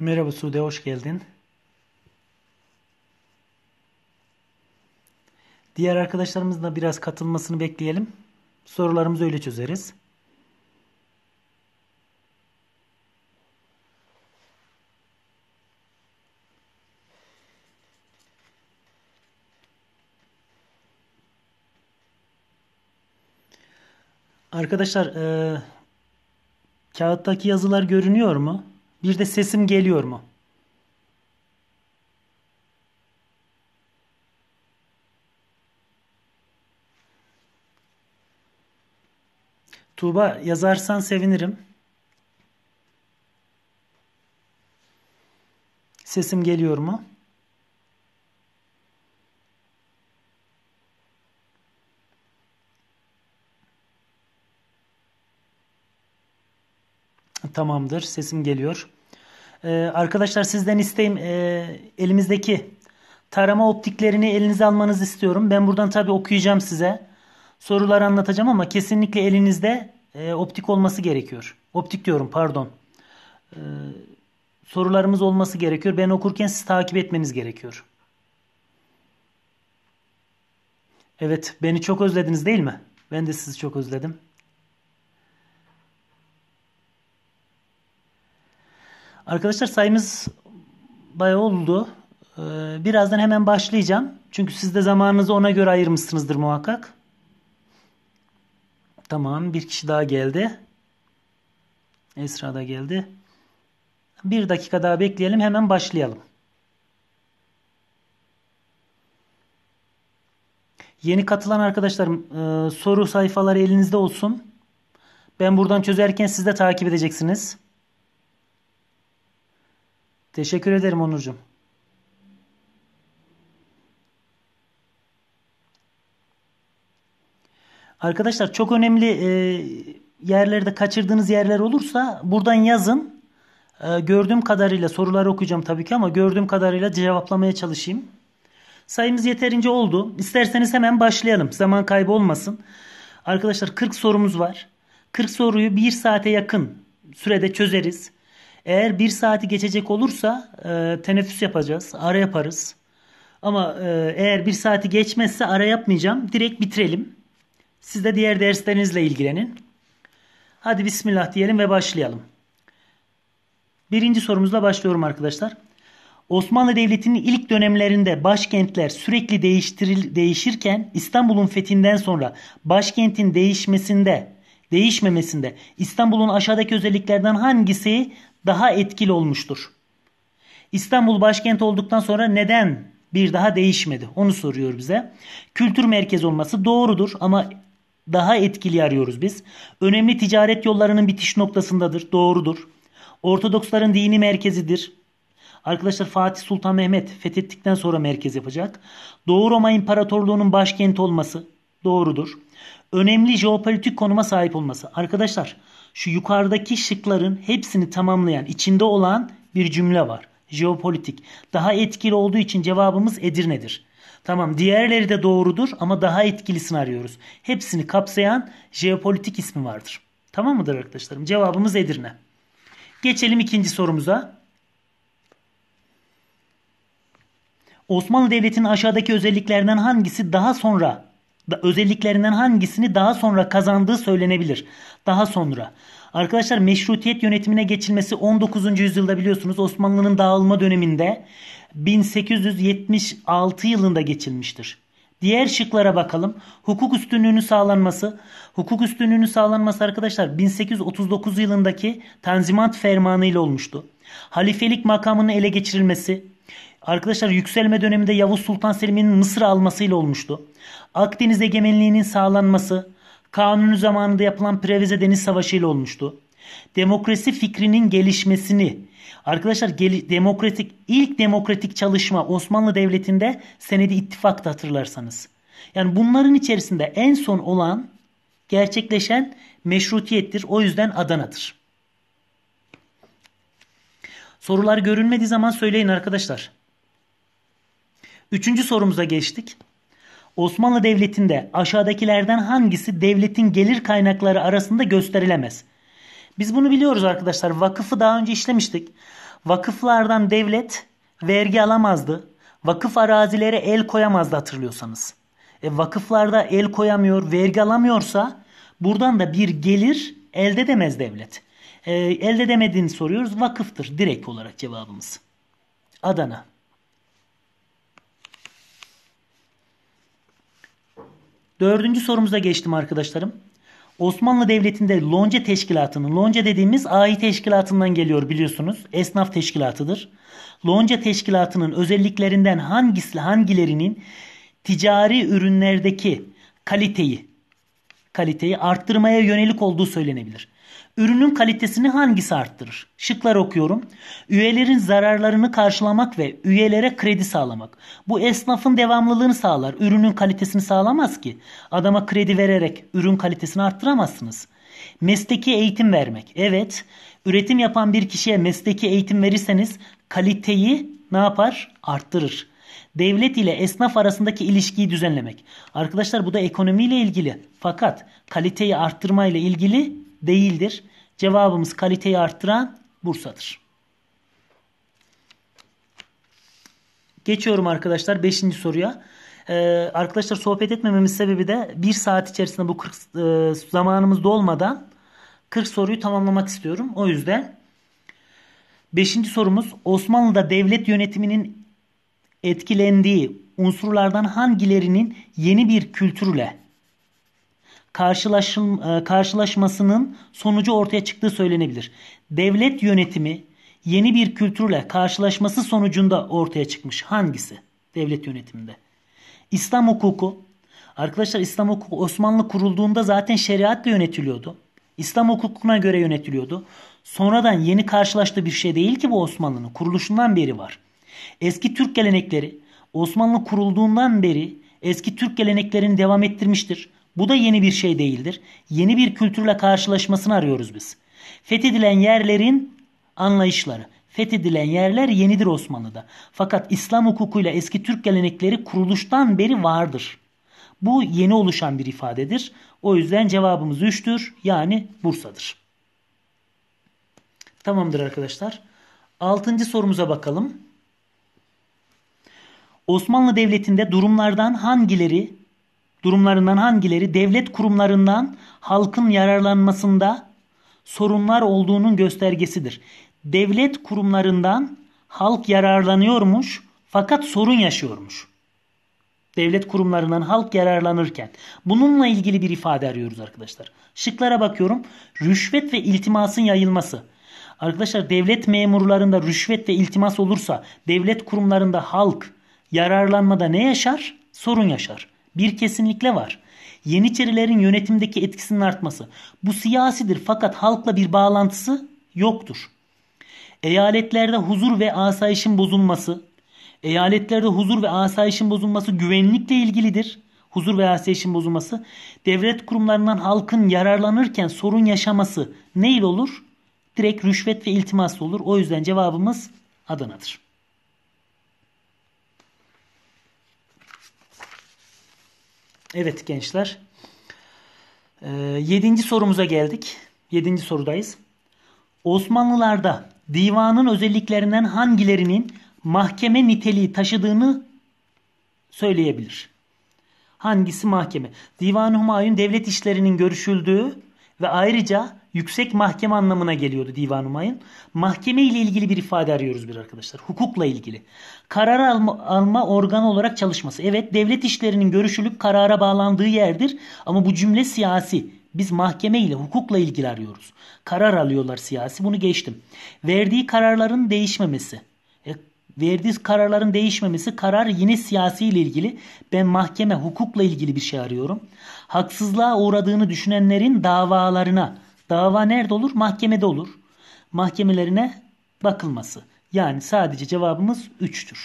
Merhaba Sude, hoş geldin. Diğer arkadaşlarımızın da biraz katılmasını bekleyelim. Sorularımızı öyle çözeriz. Arkadaşlar, e, kağıttaki yazılar görünüyor mu? Bir de sesim geliyor mu? Tuğba yazarsan sevinirim. Sesim geliyor mu? Tamamdır. Sesim geliyor. Ee, arkadaşlar sizden isteğim e, elimizdeki tarama optiklerini elinize almanızı istiyorum. Ben buradan tabi okuyacağım size. Soruları anlatacağım ama kesinlikle elinizde e, optik olması gerekiyor. Optik diyorum pardon. Ee, sorularımız olması gerekiyor. Ben okurken siz takip etmeniz gerekiyor. Evet, beni çok özlediniz değil mi? Ben de sizi çok özledim. Arkadaşlar sayımız bayağı oldu. Ee, birazdan hemen başlayacağım. Çünkü siz de zamanınızı ona göre ayırmışsınızdır muhakkak. Tamam bir kişi daha geldi. Esra da geldi. Bir dakika daha bekleyelim hemen başlayalım. Yeni katılan arkadaşlarım e, soru sayfaları elinizde olsun. Ben buradan çözerken siz de takip edeceksiniz. Teşekkür ederim Onurcuğum. Arkadaşlar çok önemli e, yerlerde kaçırdığınız yerler olursa buradan yazın. E, gördüğüm kadarıyla soruları okuyacağım tabii ki ama gördüğüm kadarıyla cevaplamaya çalışayım. Sayımız yeterince oldu. İsterseniz hemen başlayalım. Zaman kaybı olmasın. Arkadaşlar 40 sorumuz var. 40 soruyu 1 saate yakın sürede çözeriz. Eğer bir saati geçecek olursa e, teneffüs yapacağız. Ara yaparız. Ama e, eğer bir saati geçmezse ara yapmayacağım. Direkt bitirelim. Siz de diğer derslerinizle ilgilenin. Hadi bismillah diyelim ve başlayalım. Birinci sorumuzla başlıyorum arkadaşlar. Osmanlı Devleti'nin ilk dönemlerinde başkentler sürekli değiştiril değişirken İstanbul'un fethinden sonra başkentin değişmesinde değişmemesinde İstanbul'un aşağıdaki özelliklerden hangisi daha etkili olmuştur. İstanbul başkent olduktan sonra neden bir daha değişmedi? Onu soruyor bize. Kültür merkezi olması doğrudur ama daha etkili arıyoruz biz. Önemli ticaret yollarının bitiş noktasındadır. Doğrudur. Ortodoksların dini merkezidir. Arkadaşlar Fatih Sultan Mehmet fethettikten sonra merkez yapacak. Doğu Roma İmparatorluğu'nun başkenti olması doğrudur. Önemli jeopolitik konuma sahip olması. Arkadaşlar şu yukarıdaki şıkların hepsini tamamlayan içinde olan bir cümle var. Jeopolitik. Daha etkili olduğu için cevabımız Edirne'dir. Tamam diğerleri de doğrudur ama daha etkilisini arıyoruz. Hepsini kapsayan jeopolitik ismi vardır. Tamam mıdır arkadaşlarım? Cevabımız Edirne. Geçelim ikinci sorumuza. Osmanlı Devleti'nin aşağıdaki özelliklerinden hangisi daha sonra da, özelliklerinden hangisini daha sonra kazandığı söylenebilir. Daha sonra. Arkadaşlar meşrutiyet yönetimine geçilmesi 19. yüzyılda biliyorsunuz Osmanlı'nın dağılma döneminde 1876 yılında geçilmiştir. Diğer şıklara bakalım. Hukuk üstünlüğünü sağlanması. Hukuk üstünlüğünü sağlanması arkadaşlar 1839 yılındaki Tanzimat Fermanı ile olmuştu. Halifelik makamının ele geçirilmesi. Arkadaşlar yükselme döneminde Yavuz Sultan Selim'in Mısır'ı almasıyla olmuştu. Akdeniz egemenliğinin sağlanması kanunu zamanında yapılan Preveze Deniz Savaşı ile olmuştu. Demokrasi fikrinin gelişmesini arkadaşlar gel- demokratik ilk demokratik çalışma Osmanlı Devleti'nde senedi ittifakta hatırlarsanız. Yani bunların içerisinde en son olan gerçekleşen meşrutiyettir. O yüzden Adana'dır. Sorular görünmediği zaman söyleyin arkadaşlar. Üçüncü sorumuza geçtik. Osmanlı Devleti'nde aşağıdakilerden hangisi devletin gelir kaynakları arasında gösterilemez? Biz bunu biliyoruz arkadaşlar. Vakıfı daha önce işlemiştik. Vakıflardan devlet vergi alamazdı. Vakıf arazilere el koyamazdı hatırlıyorsanız. E, vakıflarda el koyamıyor, vergi alamıyorsa buradan da bir gelir elde edemez devlet. E, elde edemediğini soruyoruz. Vakıftır direkt olarak cevabımız. Adana. Dördüncü sorumuza geçtim arkadaşlarım. Osmanlı Devleti'nde lonca teşkilatının, lonca dediğimiz ayi teşkilatından geliyor biliyorsunuz. Esnaf teşkilatıdır. Lonca teşkilatının özelliklerinden hangisi hangilerinin ticari ürünlerdeki kaliteyi kaliteyi arttırmaya yönelik olduğu söylenebilir. Ürünün kalitesini hangisi arttırır? Şıklar okuyorum. Üyelerin zararlarını karşılamak ve üyelere kredi sağlamak. Bu esnafın devamlılığını sağlar. Ürünün kalitesini sağlamaz ki. Adama kredi vererek ürün kalitesini arttıramazsınız. Mesleki eğitim vermek. Evet, üretim yapan bir kişiye mesleki eğitim verirseniz kaliteyi ne yapar? Arttırır. Devlet ile esnaf arasındaki ilişkiyi düzenlemek. Arkadaşlar bu da ekonomiyle ilgili. Fakat kaliteyi arttırmayla ilgili değildir. Cevabımız kaliteyi arttıran Bursa'dır. Geçiyorum arkadaşlar 5. soruya. Ee, arkadaşlar sohbet etmememiz sebebi de bir saat içerisinde bu 40 e, zamanımız dolmadan 40 soruyu tamamlamak istiyorum. O yüzden 5. sorumuz Osmanlı'da devlet yönetiminin etkilendiği unsurlardan hangilerinin yeni bir kültürle karşılaşım, e, karşılaşmasının sonucu ortaya çıktığı söylenebilir. Devlet yönetimi yeni bir kültürle karşılaşması sonucunda ortaya çıkmış. Hangisi? Devlet yönetiminde. İslam hukuku. Arkadaşlar İslam hukuku Osmanlı kurulduğunda zaten şeriatla yönetiliyordu. İslam hukukuna göre yönetiliyordu. Sonradan yeni karşılaştığı bir şey değil ki bu Osmanlı'nın. Kuruluşundan beri var. Eski Türk gelenekleri Osmanlı kurulduğundan beri eski Türk geleneklerini devam ettirmiştir. Bu da yeni bir şey değildir. Yeni bir kültürle karşılaşmasını arıyoruz biz. Fethedilen yerlerin anlayışları. Fethedilen yerler yenidir Osmanlı'da. Fakat İslam hukukuyla eski Türk gelenekleri kuruluştan beri vardır. Bu yeni oluşan bir ifadedir. O yüzden cevabımız 3'tür. Yani Bursa'dır. Tamamdır arkadaşlar. 6. sorumuza bakalım. Osmanlı Devleti'nde durumlardan hangileri durumlarından hangileri devlet kurumlarından halkın yararlanmasında sorunlar olduğunun göstergesidir. Devlet kurumlarından halk yararlanıyormuş fakat sorun yaşıyormuş. Devlet kurumlarından halk yararlanırken bununla ilgili bir ifade arıyoruz arkadaşlar. Şıklara bakıyorum. Rüşvet ve iltimasın yayılması. Arkadaşlar devlet memurlarında rüşvet ve iltimas olursa devlet kurumlarında halk yararlanmada ne yaşar? Sorun yaşar. Bir kesinlikle var. Yeniçerilerin yönetimdeki etkisinin artması. Bu siyasidir fakat halkla bir bağlantısı yoktur. Eyaletlerde huzur ve asayişin bozulması. Eyaletlerde huzur ve asayişin bozulması güvenlikle ilgilidir. Huzur ve asayişin bozulması. Devlet kurumlarından halkın yararlanırken sorun yaşaması ne ile olur? Direkt rüşvet ve iltimasla olur. O yüzden cevabımız Adana'dır. Evet gençler. Ee, yedinci sorumuza geldik. Yedinci sorudayız. Osmanlılarda divanın özelliklerinden hangilerinin mahkeme niteliği taşıdığını söyleyebilir? Hangisi mahkeme? Divan-ı Humayun devlet işlerinin görüşüldüğü ve ayrıca yüksek mahkeme anlamına geliyordu divan umayın. Mahkeme ile ilgili bir ifade arıyoruz bir arkadaşlar. Hukukla ilgili. Karar alma, alma organı olarak çalışması. Evet devlet işlerinin görüşülüp karara bağlandığı yerdir ama bu cümle siyasi. Biz mahkeme ile hukukla ilgili arıyoruz. Karar alıyorlar siyasi bunu geçtim. Verdiği kararların değişmemesi. Verdiği kararların değişmemesi karar yine siyasi ile ilgili. Ben mahkeme hukukla ilgili bir şey arıyorum. Haksızlığa uğradığını düşünenlerin davalarına. Dava nerede olur? Mahkemede olur. Mahkemelerine bakılması. Yani sadece cevabımız 3'tür.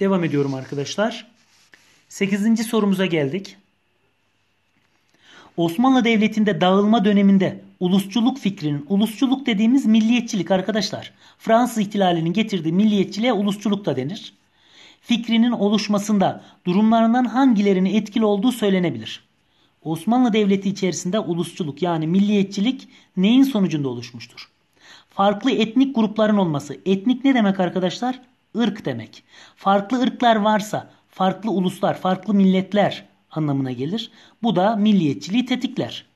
Devam ediyorum arkadaşlar. 8. sorumuza geldik. Osmanlı Devleti'nde dağılma döneminde ulusçuluk fikrinin, ulusçuluk dediğimiz milliyetçilik arkadaşlar. Fransız ihtilalinin getirdiği milliyetçiliğe ulusçuluk da denir. Fikrinin oluşmasında durumlarından hangilerini etkili olduğu söylenebilir. Osmanlı Devleti içerisinde ulusçuluk yani milliyetçilik neyin sonucunda oluşmuştur? Farklı etnik grupların olması. Etnik ne demek arkadaşlar? Irk demek. Farklı ırklar varsa farklı uluslar, farklı milletler anlamına gelir. Bu da milliyetçiliği tetikler.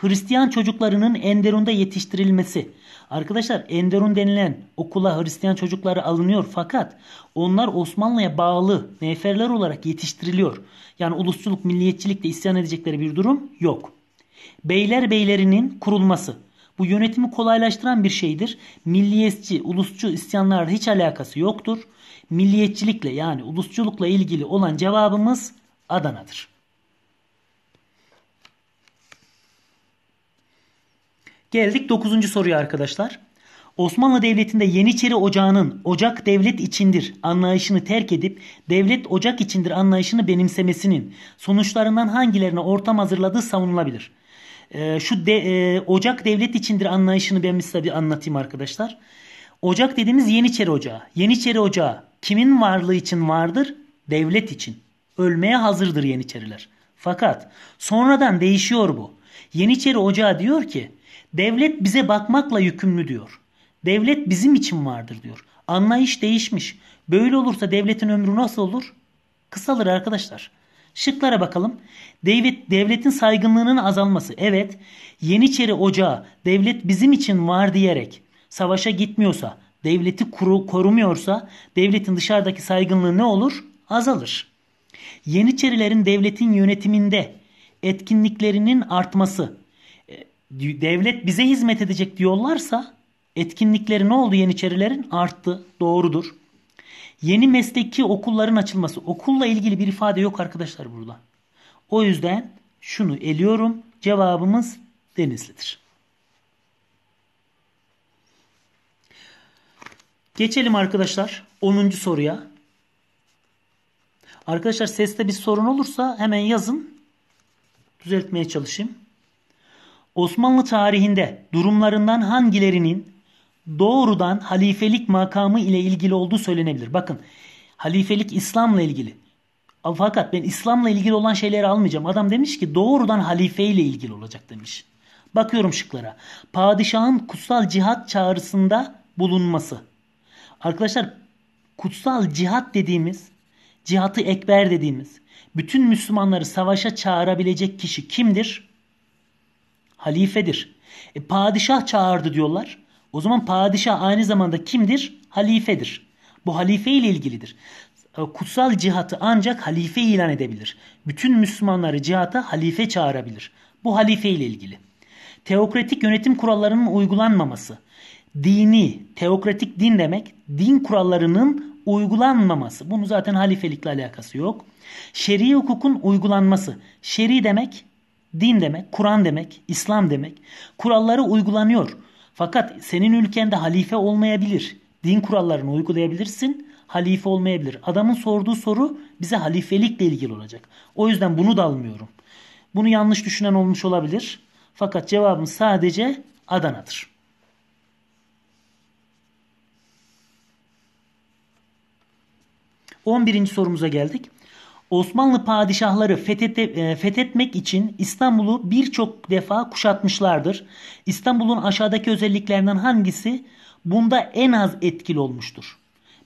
Hristiyan çocuklarının Enderun'da yetiştirilmesi. Arkadaşlar Enderun denilen okula Hristiyan çocukları alınıyor fakat onlar Osmanlı'ya bağlı neferler olarak yetiştiriliyor. Yani ulusçuluk, milliyetçilikle isyan edecekleri bir durum yok. Beyler beylerinin kurulması. Bu yönetimi kolaylaştıran bir şeydir. Milliyetçi, ulusçu isyanlarla hiç alakası yoktur. Milliyetçilikle yani ulusçulukla ilgili olan cevabımız Adana'dır. Geldik 9. soruya arkadaşlar. Osmanlı Devleti'nde Yeniçeri Ocağı'nın ocak devlet içindir anlayışını terk edip devlet ocak içindir anlayışını benimsemesinin sonuçlarından hangilerine ortam hazırladığı savunulabilir. Ee, şu de, e, ocak devlet içindir anlayışını ben size bir anlatayım arkadaşlar. Ocak dediğimiz Yeniçeri Ocağı. Yeniçeri Ocağı kimin varlığı için vardır? Devlet için. Ölmeye hazırdır Yeniçeriler. Fakat sonradan değişiyor bu. Yeniçeri Ocağı diyor ki Devlet bize bakmakla yükümlü diyor. Devlet bizim için vardır diyor. Anlayış değişmiş. Böyle olursa devletin ömrü nasıl olur? Kısalır arkadaşlar. Şıklara bakalım. Devlet, devletin saygınlığının azalması. Evet, Yeniçeri Ocağı devlet bizim için var diyerek savaşa gitmiyorsa, devleti kuru, korumuyorsa devletin dışarıdaki saygınlığı ne olur? Azalır. Yeniçerilerin devletin yönetiminde etkinliklerinin artması devlet bize hizmet edecek diyorlarsa etkinlikleri ne oldu Yeniçerilerin? Arttı. Doğrudur. Yeni mesleki okulların açılması. Okulla ilgili bir ifade yok arkadaşlar burada. O yüzden şunu eliyorum. Cevabımız Denizli'dir. Geçelim arkadaşlar 10. soruya. Arkadaşlar seste bir sorun olursa hemen yazın. Düzeltmeye çalışayım. Osmanlı tarihinde durumlarından hangilerinin doğrudan halifelik makamı ile ilgili olduğu söylenebilir. Bakın halifelik İslam'la ilgili. Fakat ben İslam'la ilgili olan şeyleri almayacağım. Adam demiş ki doğrudan halife ile ilgili olacak demiş. Bakıyorum şıklara. Padişahın kutsal cihat çağrısında bulunması. Arkadaşlar kutsal cihat dediğimiz, cihatı ekber dediğimiz bütün Müslümanları savaşa çağırabilecek kişi kimdir? halifedir. E, padişah çağırdı diyorlar. O zaman padişah aynı zamanda kimdir? Halifedir. Bu halife ile ilgilidir. E, kutsal cihatı ancak halife ilan edebilir. Bütün Müslümanları cihata halife çağırabilir. Bu halife ile ilgili. Teokratik yönetim kurallarının uygulanmaması. Dini, teokratik din demek, din kurallarının uygulanmaması. Bunun zaten halifelikle alakası yok. Şer'i hukukun uygulanması. Şer'i demek Din demek, Kur'an demek, İslam demek. Kuralları uygulanıyor. Fakat senin ülkende halife olmayabilir. Din kurallarını uygulayabilirsin, halife olmayabilir. Adamın sorduğu soru bize halifelikle ilgili olacak. O yüzden bunu da almıyorum. Bunu yanlış düşünen olmuş olabilir. Fakat cevabım sadece Adana'dır. On birinci sorumuza geldik. Osmanlı padişahları fethete, fethetmek için İstanbul'u birçok defa kuşatmışlardır. İstanbul'un aşağıdaki özelliklerinden hangisi bunda en az etkili olmuştur?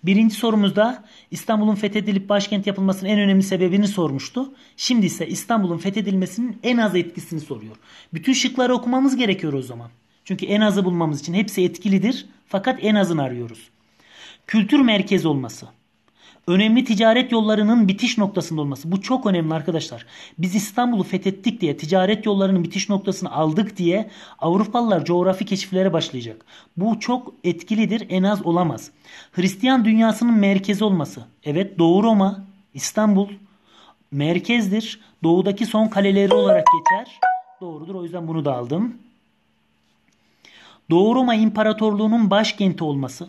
Birinci sorumuzda İstanbul'un fethedilip başkent yapılmasının en önemli sebebini sormuştu. Şimdi ise İstanbul'un fethedilmesinin en az etkisini soruyor. Bütün şıkları okumamız gerekiyor o zaman. Çünkü en azı bulmamız için hepsi etkilidir fakat en azını arıyoruz. Kültür merkezi olması. Önemli ticaret yollarının bitiş noktasında olması. Bu çok önemli arkadaşlar. Biz İstanbul'u fethettik diye, ticaret yollarının bitiş noktasını aldık diye Avrupalılar coğrafi keşiflere başlayacak. Bu çok etkilidir, en az olamaz. Hristiyan dünyasının merkezi olması. Evet, Doğu Roma, İstanbul merkezdir. Doğudaki son kaleleri olarak geçer. Doğrudur. O yüzden bunu da aldım. Doğu Roma İmparatorluğu'nun başkenti olması.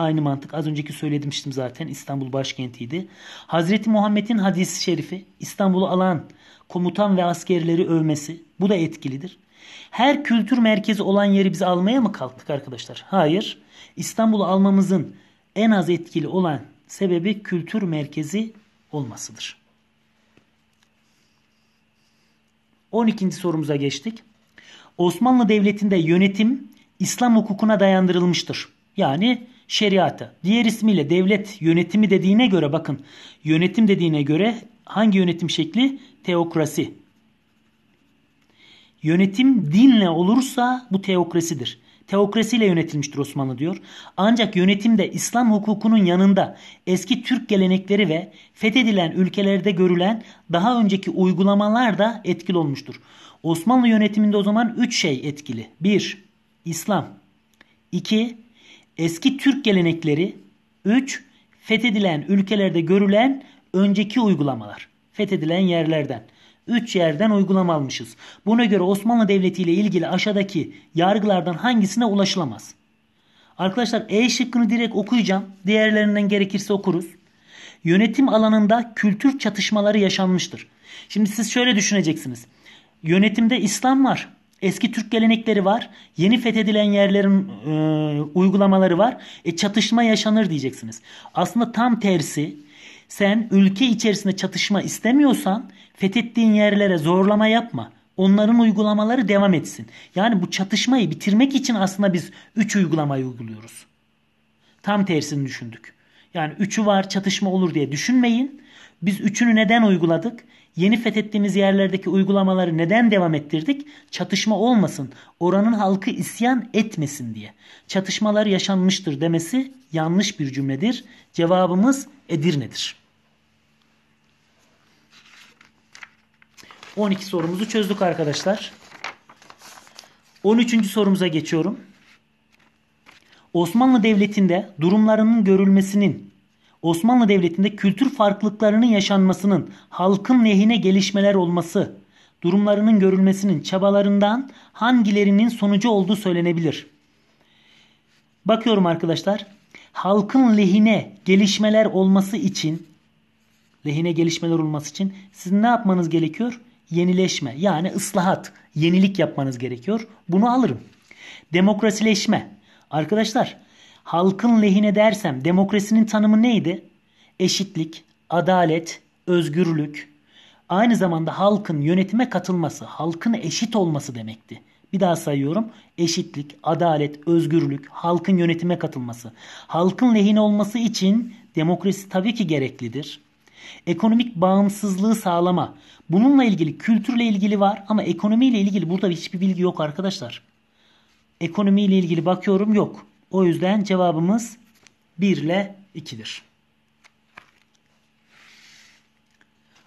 Aynı mantık az önceki söylemiştim zaten İstanbul başkentiydi. Hazreti Muhammed'in hadisi şerifi İstanbul'u alan komutan ve askerleri övmesi bu da etkilidir. Her kültür merkezi olan yeri biz almaya mı kalktık arkadaşlar? Hayır. İstanbul'u almamızın en az etkili olan sebebi kültür merkezi olmasıdır. 12. sorumuza geçtik. Osmanlı Devleti'nde yönetim İslam hukukuna dayandırılmıştır. Yani şeriatı. Diğer ismiyle devlet yönetimi dediğine göre bakın yönetim dediğine göre hangi yönetim şekli? Teokrasi. Yönetim dinle olursa bu teokrasidir. Teokrasiyle yönetilmiştir Osmanlı diyor. Ancak yönetimde İslam hukukunun yanında eski Türk gelenekleri ve fethedilen ülkelerde görülen daha önceki uygulamalar da etkili olmuştur. Osmanlı yönetiminde o zaman 3 şey etkili. 1. İslam 2. Eski Türk gelenekleri 3. Fethedilen ülkelerde görülen önceki uygulamalar. Fethedilen yerlerden. 3 yerden uygulama almışız. Buna göre Osmanlı Devleti ile ilgili aşağıdaki yargılardan hangisine ulaşılamaz? Arkadaşlar E şıkkını direkt okuyacağım. Diğerlerinden gerekirse okuruz. Yönetim alanında kültür çatışmaları yaşanmıştır. Şimdi siz şöyle düşüneceksiniz. Yönetimde İslam var. Eski Türk gelenekleri var. Yeni fethedilen yerlerin e, uygulamaları var. E, çatışma yaşanır diyeceksiniz. Aslında tam tersi. Sen ülke içerisinde çatışma istemiyorsan fethettiğin yerlere zorlama yapma. Onların uygulamaları devam etsin. Yani bu çatışmayı bitirmek için aslında biz 3 uygulamayı uyguluyoruz. Tam tersini düşündük. Yani üçü var çatışma olur diye düşünmeyin. Biz üçünü neden uyguladık? Yeni fethettiğimiz yerlerdeki uygulamaları neden devam ettirdik? Çatışma olmasın, oranın halkı isyan etmesin diye. Çatışmalar yaşanmıştır demesi yanlış bir cümledir. Cevabımız Edirne'dir. 12 sorumuzu çözdük arkadaşlar. 13. sorumuza geçiyorum. Osmanlı Devleti'nde durumlarının görülmesinin Osmanlı Devleti'nde kültür farklılıklarının yaşanmasının halkın lehine gelişmeler olması, durumlarının görülmesinin çabalarından hangilerinin sonucu olduğu söylenebilir. Bakıyorum arkadaşlar. Halkın lehine gelişmeler olması için lehine gelişmeler olması için sizin ne yapmanız gerekiyor? Yenileşme yani ıslahat, yenilik yapmanız gerekiyor. Bunu alırım. Demokrasileşme. Arkadaşlar halkın lehine dersem demokrasinin tanımı neydi? Eşitlik, adalet, özgürlük, aynı zamanda halkın yönetime katılması, halkın eşit olması demekti. Bir daha sayıyorum. Eşitlik, adalet, özgürlük, halkın yönetime katılması. Halkın lehine olması için demokrasi tabii ki gereklidir. Ekonomik bağımsızlığı sağlama. Bununla ilgili kültürle ilgili var ama ekonomiyle ilgili burada hiçbir bilgi yok arkadaşlar. Ekonomiyle ilgili bakıyorum yok. O yüzden cevabımız 1 ile 2'dir.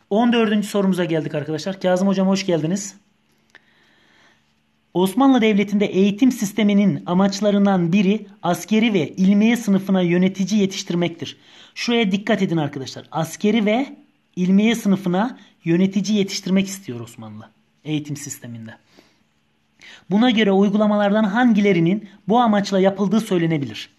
14. sorumuza geldik arkadaşlar. Kazım hocam hoş geldiniz. Osmanlı Devleti'nde eğitim sisteminin amaçlarından biri askeri ve ilmiye sınıfına yönetici yetiştirmektir. Şuraya dikkat edin arkadaşlar. Askeri ve ilmiye sınıfına yönetici yetiştirmek istiyor Osmanlı eğitim sisteminde. Buna göre uygulamalardan hangilerinin bu amaçla yapıldığı söylenebilir.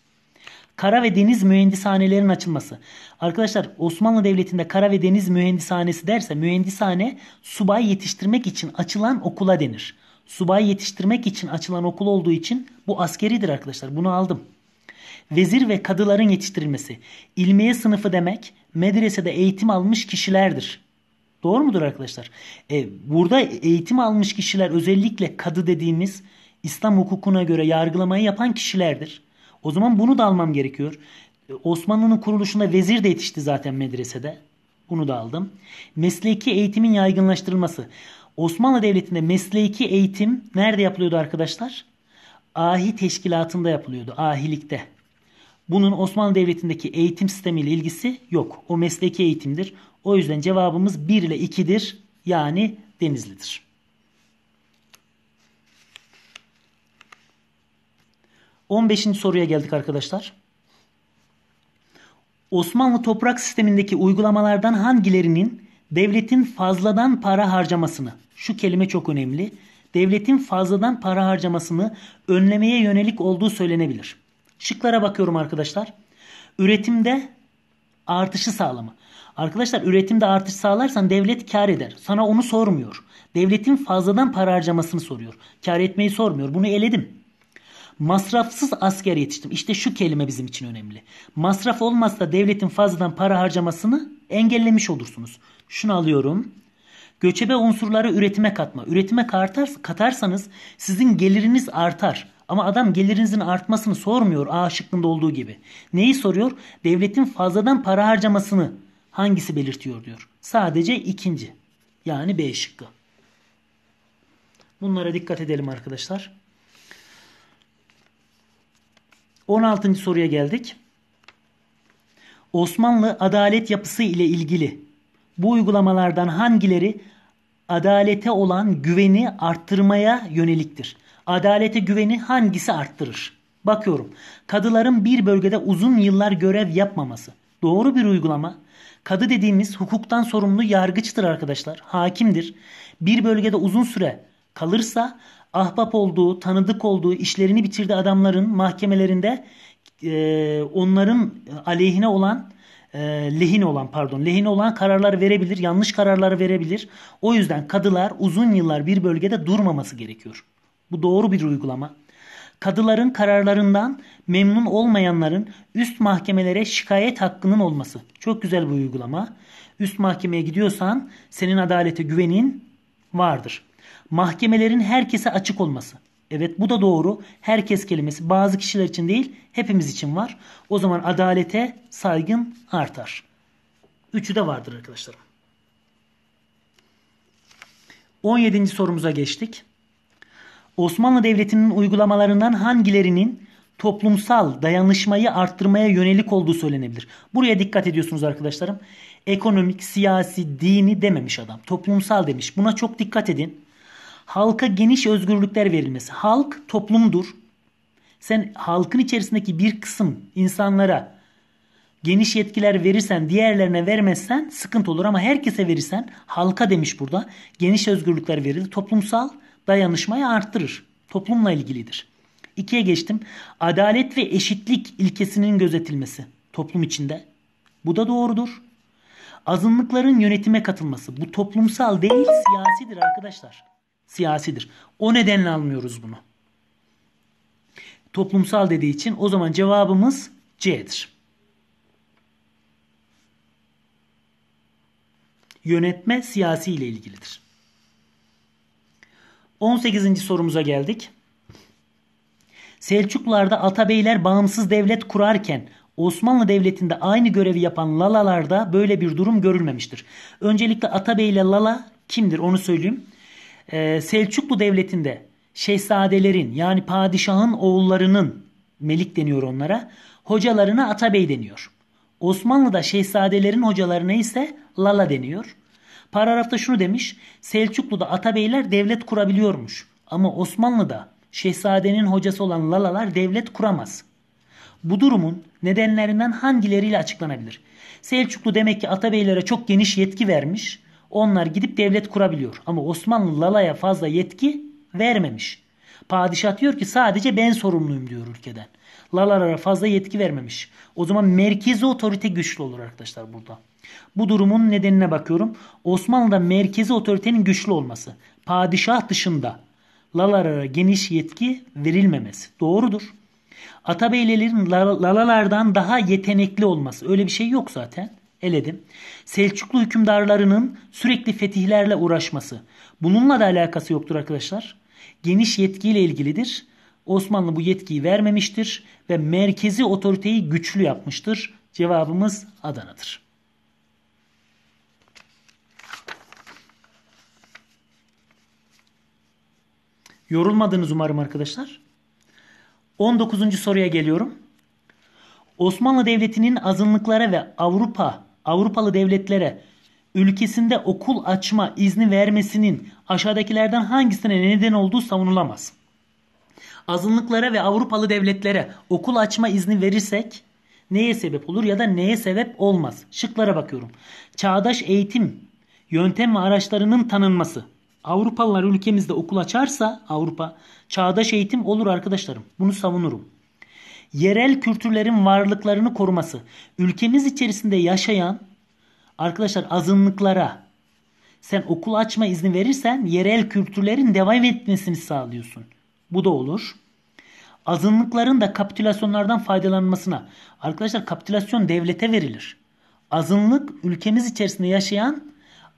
Kara ve deniz mühendishanelerinin açılması. Arkadaşlar Osmanlı Devleti'nde kara ve deniz mühendishanesi derse mühendishane subay yetiştirmek için açılan okula denir. Subay yetiştirmek için açılan okul olduğu için bu askeridir arkadaşlar. Bunu aldım. Vezir ve kadıların yetiştirilmesi. İlmiye sınıfı demek medresede eğitim almış kişilerdir. Doğru mudur arkadaşlar? E, burada eğitim almış kişiler özellikle kadı dediğimiz İslam hukukuna göre yargılamayı yapan kişilerdir. O zaman bunu da almam gerekiyor. E, Osmanlı'nın kuruluşunda vezir de yetişti zaten medresede. Bunu da aldım. Mesleki eğitimin yaygınlaştırılması. Osmanlı Devleti'nde mesleki eğitim nerede yapılıyordu arkadaşlar? Ahi teşkilatında yapılıyordu. Ahilikte. Bunun Osmanlı Devleti'ndeki eğitim sistemiyle ilgisi yok. O mesleki eğitimdir. O yüzden cevabımız 1 ile 2'dir. Yani Denizli'dir. On beşinci soruya geldik arkadaşlar. Osmanlı toprak sistemindeki uygulamalardan hangilerinin devletin fazladan para harcamasını, şu kelime çok önemli, devletin fazladan para harcamasını önlemeye yönelik olduğu söylenebilir. Şıklara bakıyorum arkadaşlar. Üretimde artışı sağlama. Arkadaşlar üretimde artış sağlarsan devlet kar eder. Sana onu sormuyor. Devletin fazladan para harcamasını soruyor. Kar etmeyi sormuyor. Bunu eledim. Masrafsız asker yetiştim. İşte şu kelime bizim için önemli. Masraf olmazsa devletin fazladan para harcamasını engellemiş olursunuz. Şunu alıyorum. Göçebe unsurları üretime katma. Üretime katarsanız sizin geliriniz artar. Ama adam gelirinizin artmasını sormuyor A şıkkında olduğu gibi. Neyi soruyor? Devletin fazladan para harcamasını hangisi belirtiyor diyor. Sadece ikinci. Yani B şıkkı. Bunlara dikkat edelim arkadaşlar. 16. soruya geldik. Osmanlı adalet yapısı ile ilgili bu uygulamalardan hangileri adalete olan güveni arttırmaya yöneliktir? Adalete güveni hangisi arttırır? Bakıyorum. Kadıların bir bölgede uzun yıllar görev yapmaması. Doğru bir uygulama Kadı dediğimiz hukuktan sorumlu yargıçtır arkadaşlar. Hakimdir. Bir bölgede uzun süre kalırsa ahbap olduğu, tanıdık olduğu, işlerini bitirdiği adamların mahkemelerinde e, onların aleyhine olan e, lehine olan pardon lehine olan kararlar verebilir, yanlış kararlar verebilir. O yüzden kadılar uzun yıllar bir bölgede durmaması gerekiyor. Bu doğru bir uygulama kadıların kararlarından memnun olmayanların üst mahkemelere şikayet hakkının olması. Çok güzel bu uygulama. Üst mahkemeye gidiyorsan senin adalete güvenin vardır. Mahkemelerin herkese açık olması. Evet bu da doğru. Herkes kelimesi bazı kişiler için değil hepimiz için var. O zaman adalete saygın artar. Üçü de vardır arkadaşlarım. 17. sorumuza geçtik. Osmanlı Devleti'nin uygulamalarından hangilerinin toplumsal dayanışmayı arttırmaya yönelik olduğu söylenebilir. Buraya dikkat ediyorsunuz arkadaşlarım. Ekonomik, siyasi, dini dememiş adam. Toplumsal demiş. Buna çok dikkat edin. Halka geniş özgürlükler verilmesi. Halk toplumdur. Sen halkın içerisindeki bir kısım insanlara geniş yetkiler verirsen, diğerlerine vermezsen sıkıntı olur ama herkese verirsen halka demiş burada. Geniş özgürlükler verildi. Toplumsal dayanışmayı arttırır. Toplumla ilgilidir. İkiye geçtim. Adalet ve eşitlik ilkesinin gözetilmesi toplum içinde. Bu da doğrudur. Azınlıkların yönetime katılması. Bu toplumsal değil siyasidir arkadaşlar. Siyasidir. O nedenle almıyoruz bunu. Toplumsal dediği için o zaman cevabımız C'dir. Yönetme siyasi ile ilgilidir. 18. sorumuza geldik. Selçuklarda atabeyler bağımsız devlet kurarken Osmanlı Devleti'nde aynı görevi yapan lalalarda böyle bir durum görülmemiştir. Öncelikle Atabey ile lala kimdir onu söyleyeyim. Ee, Selçuklu Devleti'nde şehzadelerin yani padişahın oğullarının melik deniyor onlara hocalarına Atabey deniyor. Osmanlı'da şehzadelerin hocalarına ise lala deniyor. Paragrafta şunu demiş. Selçuklu'da atabeyler devlet kurabiliyormuş. Ama Osmanlı'da şehzadenin hocası olan lalalar devlet kuramaz. Bu durumun nedenlerinden hangileriyle açıklanabilir? Selçuklu demek ki atabeylere çok geniş yetki vermiş. Onlar gidip devlet kurabiliyor. Ama Osmanlı lalaya fazla yetki vermemiş. Padişah diyor ki sadece ben sorumluyum diyor ülkeden. Lalalara fazla yetki vermemiş. O zaman merkezi otorite güçlü olur arkadaşlar burada. Bu durumun nedenine bakıyorum. Osmanlı'da merkezi otoritenin güçlü olması. Padişah dışında lalalara geniş yetki verilmemesi. Doğrudur. Atabeylerin lalalardan daha yetenekli olması. Öyle bir şey yok zaten. Eledim. Selçuklu hükümdarlarının sürekli fetihlerle uğraşması. Bununla da alakası yoktur arkadaşlar. Geniş yetkiyle ilgilidir. Osmanlı bu yetkiyi vermemiştir ve merkezi otoriteyi güçlü yapmıştır. Cevabımız Adana'dır. Yorulmadınız umarım arkadaşlar. 19. soruya geliyorum. Osmanlı Devleti'nin azınlıklara ve Avrupa Avrupalı devletlere ülkesinde okul açma izni vermesinin aşağıdakilerden hangisine neden olduğu savunulamaz. Azınlıklara ve Avrupalı devletlere okul açma izni verirsek neye sebep olur ya da neye sebep olmaz? Şıklara bakıyorum. Çağdaş eğitim yöntem ve araçlarının tanınması. Avrupalılar ülkemizde okul açarsa Avrupa çağdaş eğitim olur arkadaşlarım. Bunu savunurum. Yerel kültürlerin varlıklarını koruması. Ülkemiz içerisinde yaşayan arkadaşlar azınlıklara sen okul açma izni verirsen yerel kültürlerin devam etmesini sağlıyorsun. Bu da olur. Azınlıkların da kapitülasyonlardan faydalanmasına. Arkadaşlar kapitülasyon devlete verilir. Azınlık ülkemiz içerisinde yaşayan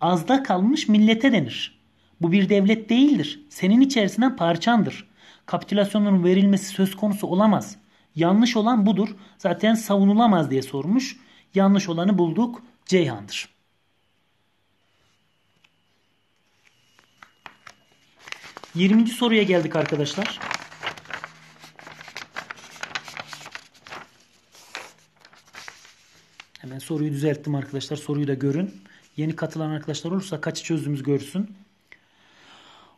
azda kalmış millete denir. Bu bir devlet değildir. Senin içerisinden parçandır. Kapitülasyonun verilmesi söz konusu olamaz. Yanlış olan budur. Zaten savunulamaz diye sormuş. Yanlış olanı bulduk. Ceyhan'dır. Yirminci soruya geldik arkadaşlar. Hemen soruyu düzelttim arkadaşlar. Soruyu da görün. Yeni katılan arkadaşlar olursa kaç çözdüğümüz görsün.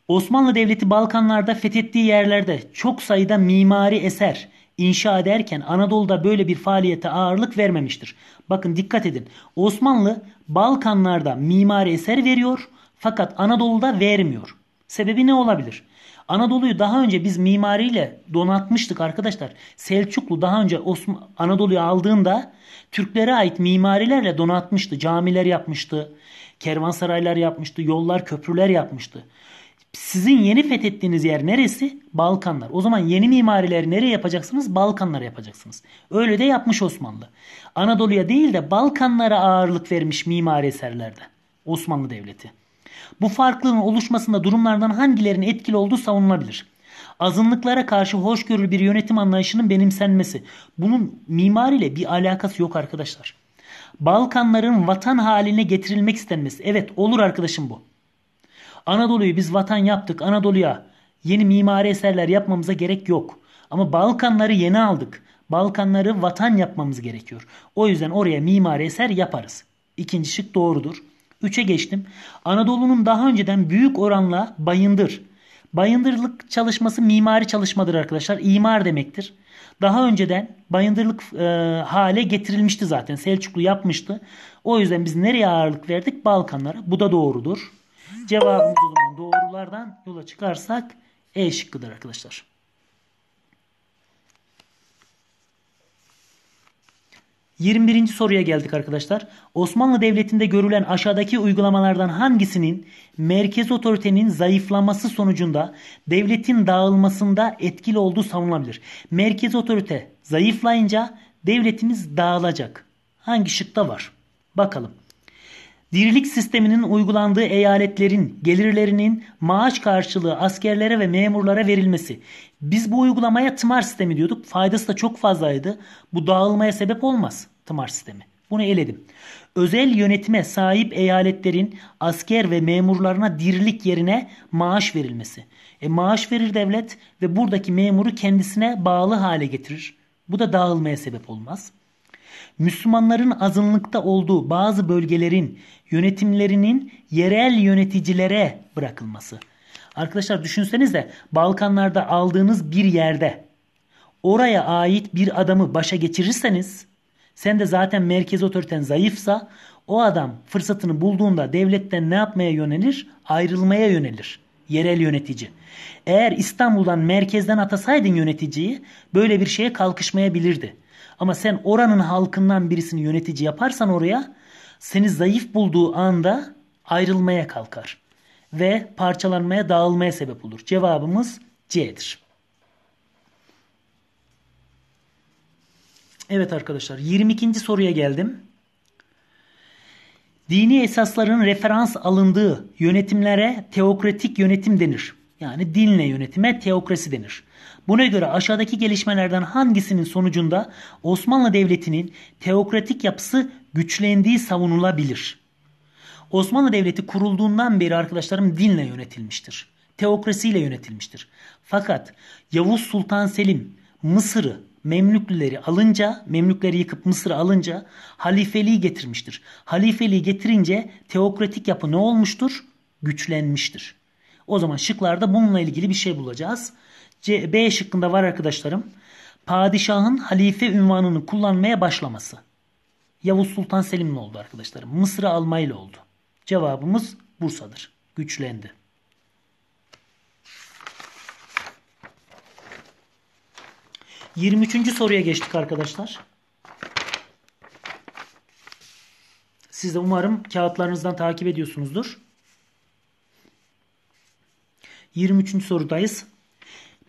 Osmanlı Devleti Balkanlarda fethettiği yerlerde çok sayıda mimari eser inşa ederken Anadolu'da böyle bir faaliyete ağırlık vermemiştir. Bakın dikkat edin. Osmanlı Balkanlarda mimari eser veriyor fakat Anadolu'da vermiyor. Sebebi ne olabilir? Anadolu'yu daha önce biz mimariyle donatmıştık arkadaşlar. Selçuklu daha önce Anadolu'yu aldığında Türklere ait mimarilerle donatmıştı. Camiler yapmıştı, kervansaraylar yapmıştı, yollar, köprüler yapmıştı. Sizin yeni fethettiğiniz yer neresi? Balkanlar. O zaman yeni mimarileri nereye yapacaksınız? Balkanlara yapacaksınız. Öyle de yapmış Osmanlı. Anadolu'ya değil de Balkanlara ağırlık vermiş mimari eserlerde. Osmanlı Devleti. Bu farklılığın oluşmasında durumlardan hangilerinin etkili olduğu savunulabilir. Azınlıklara karşı hoşgörülü bir yönetim anlayışının benimsenmesi. Bunun mimariyle bir alakası yok arkadaşlar. Balkanların vatan haline getirilmek istenmesi. Evet olur arkadaşım bu. Anadolu'yu biz vatan yaptık. Anadolu'ya yeni mimari eserler yapmamıza gerek yok. Ama Balkanları yeni aldık. Balkanları vatan yapmamız gerekiyor. O yüzden oraya mimari eser yaparız. İkinci şık doğrudur. Üçe geçtim. Anadolu'nun daha önceden büyük oranla bayındır. Bayındırlık çalışması mimari çalışmadır arkadaşlar. İmar demektir. Daha önceden bayındırlık e, hale getirilmişti zaten. Selçuklu yapmıştı. O yüzden biz nereye ağırlık verdik? Balkanlara. Bu da doğrudur. Cevabımız o zaman doğrulardan yola çıkarsak E şıkkıdır arkadaşlar. Yirmi birinci soruya geldik arkadaşlar. Osmanlı Devleti'nde görülen aşağıdaki uygulamalardan hangisinin merkez otoritenin zayıflaması sonucunda devletin dağılmasında etkili olduğu savunulabilir? Merkez otorite zayıflayınca devletimiz dağılacak. Hangi şıkta var? Bakalım. Dirilik sisteminin uygulandığı eyaletlerin gelirlerinin maaş karşılığı askerlere ve memurlara verilmesi. Biz bu uygulamaya tımar sistemi diyorduk. Faydası da çok fazlaydı. Bu dağılmaya sebep olmaz tımar sistemi. Bunu eledim. Özel yönetime sahip eyaletlerin asker ve memurlarına dirilik yerine maaş verilmesi. E maaş verir devlet ve buradaki memuru kendisine bağlı hale getirir. Bu da dağılmaya sebep olmaz. Müslümanların azınlıkta olduğu bazı bölgelerin yönetimlerinin yerel yöneticilere bırakılması. Arkadaşlar düşünsenize Balkanlarda aldığınız bir yerde oraya ait bir adamı başa geçirirseniz sen de zaten merkez otoriten zayıfsa o adam fırsatını bulduğunda devletten ne yapmaya yönelir? Ayrılmaya yönelir. Yerel yönetici. Eğer İstanbul'dan merkezden atasaydın yöneticiyi böyle bir şeye kalkışmayabilirdi. Ama sen oranın halkından birisini yönetici yaparsan oraya seni zayıf bulduğu anda ayrılmaya kalkar ve parçalanmaya, dağılmaya sebep olur. Cevabımız C'dir. Evet arkadaşlar 22. soruya geldim. Dini esasların referans alındığı yönetimlere teokratik yönetim denir. Yani dinle yönetime teokrasi denir. Buna göre aşağıdaki gelişmelerden hangisinin sonucunda Osmanlı Devleti'nin teokratik yapısı güçlendiği savunulabilir? Osmanlı Devleti kurulduğundan beri arkadaşlarım dinle yönetilmiştir. Teokrasiyle yönetilmiştir. Fakat Yavuz Sultan Selim Mısır'ı Memlüklüleri alınca, Memlükleri yıkıp Mısır'ı alınca halifeliği getirmiştir. Halifeliği getirince teokratik yapı ne olmuştur? Güçlenmiştir. O zaman şıklarda bununla ilgili bir şey bulacağız. C, B şıkkında var arkadaşlarım. Padişahın halife ünvanını kullanmaya başlaması. Yavuz Sultan Selim'le oldu arkadaşlarım. Mısır'ı almayla oldu. Cevabımız Bursa'dır. Güçlendi. Yirmi üçüncü soruya geçtik arkadaşlar. Siz de umarım kağıtlarınızdan takip ediyorsunuzdur. 23. sorudayız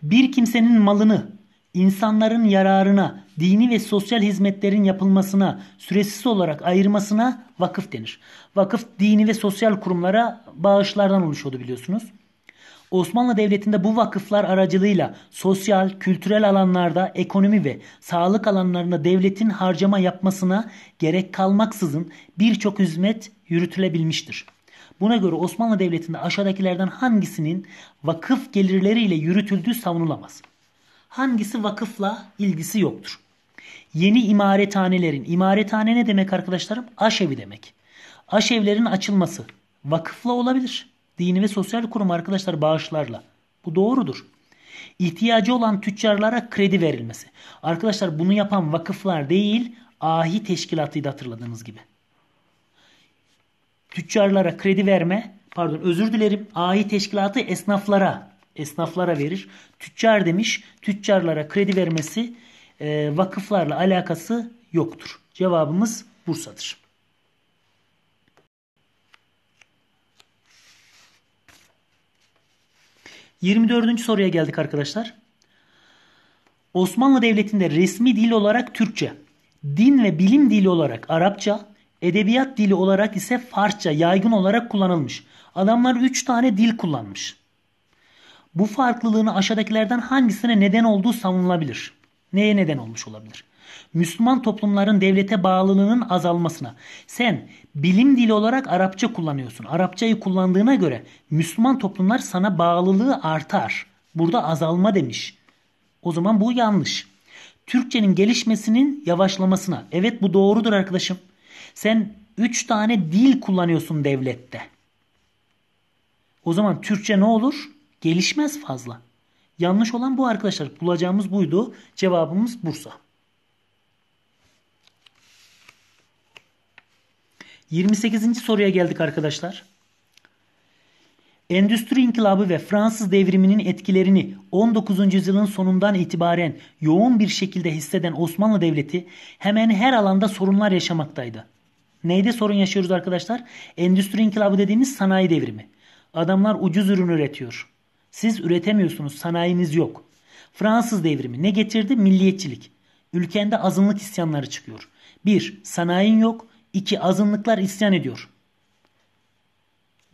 bir kimsenin malını insanların yararına, dini ve sosyal hizmetlerin yapılmasına, süresiz olarak ayırmasına vakıf denir. Vakıf dini ve sosyal kurumlara bağışlardan oluşuyordu biliyorsunuz. Osmanlı Devleti'nde bu vakıflar aracılığıyla sosyal, kültürel alanlarda, ekonomi ve sağlık alanlarında devletin harcama yapmasına gerek kalmaksızın birçok hizmet yürütülebilmiştir. Buna göre Osmanlı Devleti'nde aşağıdakilerden hangisinin vakıf gelirleriyle yürütüldüğü savunulamaz. Hangisi vakıfla ilgisi yoktur? Yeni imarethanelerin, imarethane ne demek arkadaşlarım? Aşevi demek. Aşevlerin açılması vakıfla olabilir. Dini ve sosyal kurum arkadaşlar bağışlarla. Bu doğrudur. İhtiyacı olan tüccarlara kredi verilmesi. Arkadaşlar bunu yapan vakıflar değil, ahi teşkilatıydı hatırladığınız gibi tüccarlara kredi verme, pardon özür dilerim, ahi teşkilatı esnaflara esnaflara verir. Tüccar demiş, tüccarlara kredi vermesi e, vakıflarla alakası yoktur. Cevabımız Bursa'dır. Yirmi soruya geldik arkadaşlar. Osmanlı Devleti'nde resmi dil olarak Türkçe, din ve bilim dili olarak Arapça, Edebiyat dili olarak ise Farsça yaygın olarak kullanılmış. Adamlar 3 tane dil kullanmış. Bu farklılığını aşağıdakilerden hangisine neden olduğu savunulabilir? Neye neden olmuş olabilir? Müslüman toplumların devlete bağlılığının azalmasına. Sen bilim dili olarak Arapça kullanıyorsun. Arapçayı kullandığına göre Müslüman toplumlar sana bağlılığı artar. Burada azalma demiş. O zaman bu yanlış. Türkçenin gelişmesinin yavaşlamasına. Evet bu doğrudur arkadaşım. Sen 3 tane dil kullanıyorsun devlette. O zaman Türkçe ne olur? Gelişmez fazla. Yanlış olan bu arkadaşlar. Bulacağımız buydu. Cevabımız Bursa. 28. soruya geldik arkadaşlar. Endüstri İnkılabı ve Fransız devriminin etkilerini 19. yüzyılın sonundan itibaren yoğun bir şekilde hisseden Osmanlı Devleti hemen her alanda sorunlar yaşamaktaydı. Neyde sorun yaşıyoruz arkadaşlar? Endüstri inkılabı dediğimiz sanayi devrimi. Adamlar ucuz ürün üretiyor. Siz üretemiyorsunuz, sanayiniz yok. Fransız devrimi ne getirdi? Milliyetçilik. Ülkende azınlık isyanları çıkıyor. 1. Sanayin yok. 2. Azınlıklar isyan ediyor.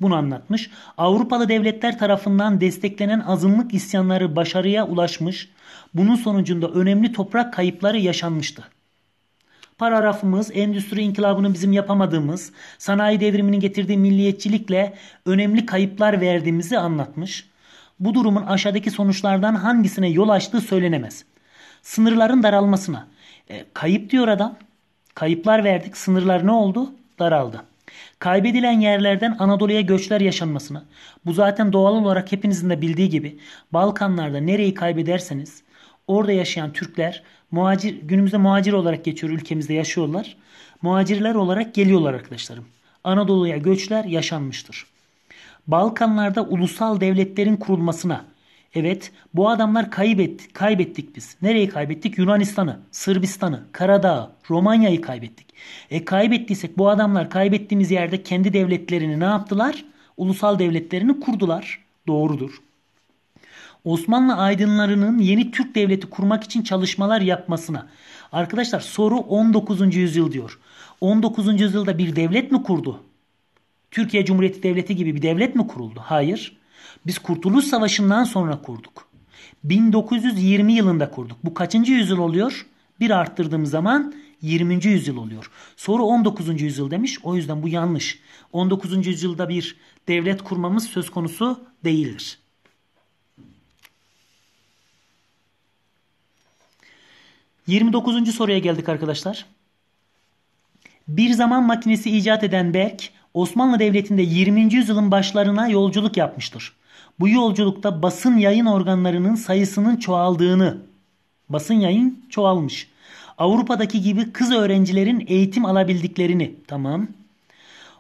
Bunu anlatmış. Avrupalı devletler tarafından desteklenen azınlık isyanları başarıya ulaşmış. Bunun sonucunda önemli toprak kayıpları yaşanmıştı. Paragrafımız endüstri inkılabını bizim yapamadığımız, sanayi devriminin getirdiği milliyetçilikle önemli kayıplar verdiğimizi anlatmış. Bu durumun aşağıdaki sonuçlardan hangisine yol açtığı söylenemez. Sınırların daralmasına. E, kayıp diyor adam. Kayıplar verdik. Sınırlar ne oldu? Daraldı. Kaybedilen yerlerden Anadolu'ya göçler yaşanmasına. Bu zaten doğal olarak hepinizin de bildiği gibi Balkanlarda nereyi kaybederseniz orada yaşayan Türkler Muhacir, günümüzde muhacir olarak geçiyor ülkemizde yaşıyorlar. Muhacirler olarak geliyorlar arkadaşlarım. Anadolu'ya göçler yaşanmıştır. Balkanlarda ulusal devletlerin kurulmasına. Evet bu adamlar kaybettik, kaybettik biz. Nereyi kaybettik? Yunanistan'ı, Sırbistan'ı, Karadağ'ı, Romanya'yı kaybettik. E kaybettiysek bu adamlar kaybettiğimiz yerde kendi devletlerini ne yaptılar? Ulusal devletlerini kurdular. Doğrudur. Osmanlı aydınlarının yeni Türk devleti kurmak için çalışmalar yapmasına. Arkadaşlar soru 19. yüzyıl diyor. 19. yüzyılda bir devlet mi kurdu? Türkiye Cumhuriyeti Devleti gibi bir devlet mi kuruldu? Hayır. Biz Kurtuluş Savaşı'ndan sonra kurduk. 1920 yılında kurduk. Bu kaçıncı yüzyıl oluyor? Bir arttırdığım zaman 20. yüzyıl oluyor. Soru 19. yüzyıl demiş. O yüzden bu yanlış. 19. yüzyılda bir devlet kurmamız söz konusu değildir. 29. soruya geldik arkadaşlar. Bir zaman makinesi icat eden Berk, Osmanlı Devleti'nde 20. yüzyılın başlarına yolculuk yapmıştır. Bu yolculukta basın yayın organlarının sayısının çoğaldığını, basın yayın çoğalmış. Avrupa'daki gibi kız öğrencilerin eğitim alabildiklerini, tamam.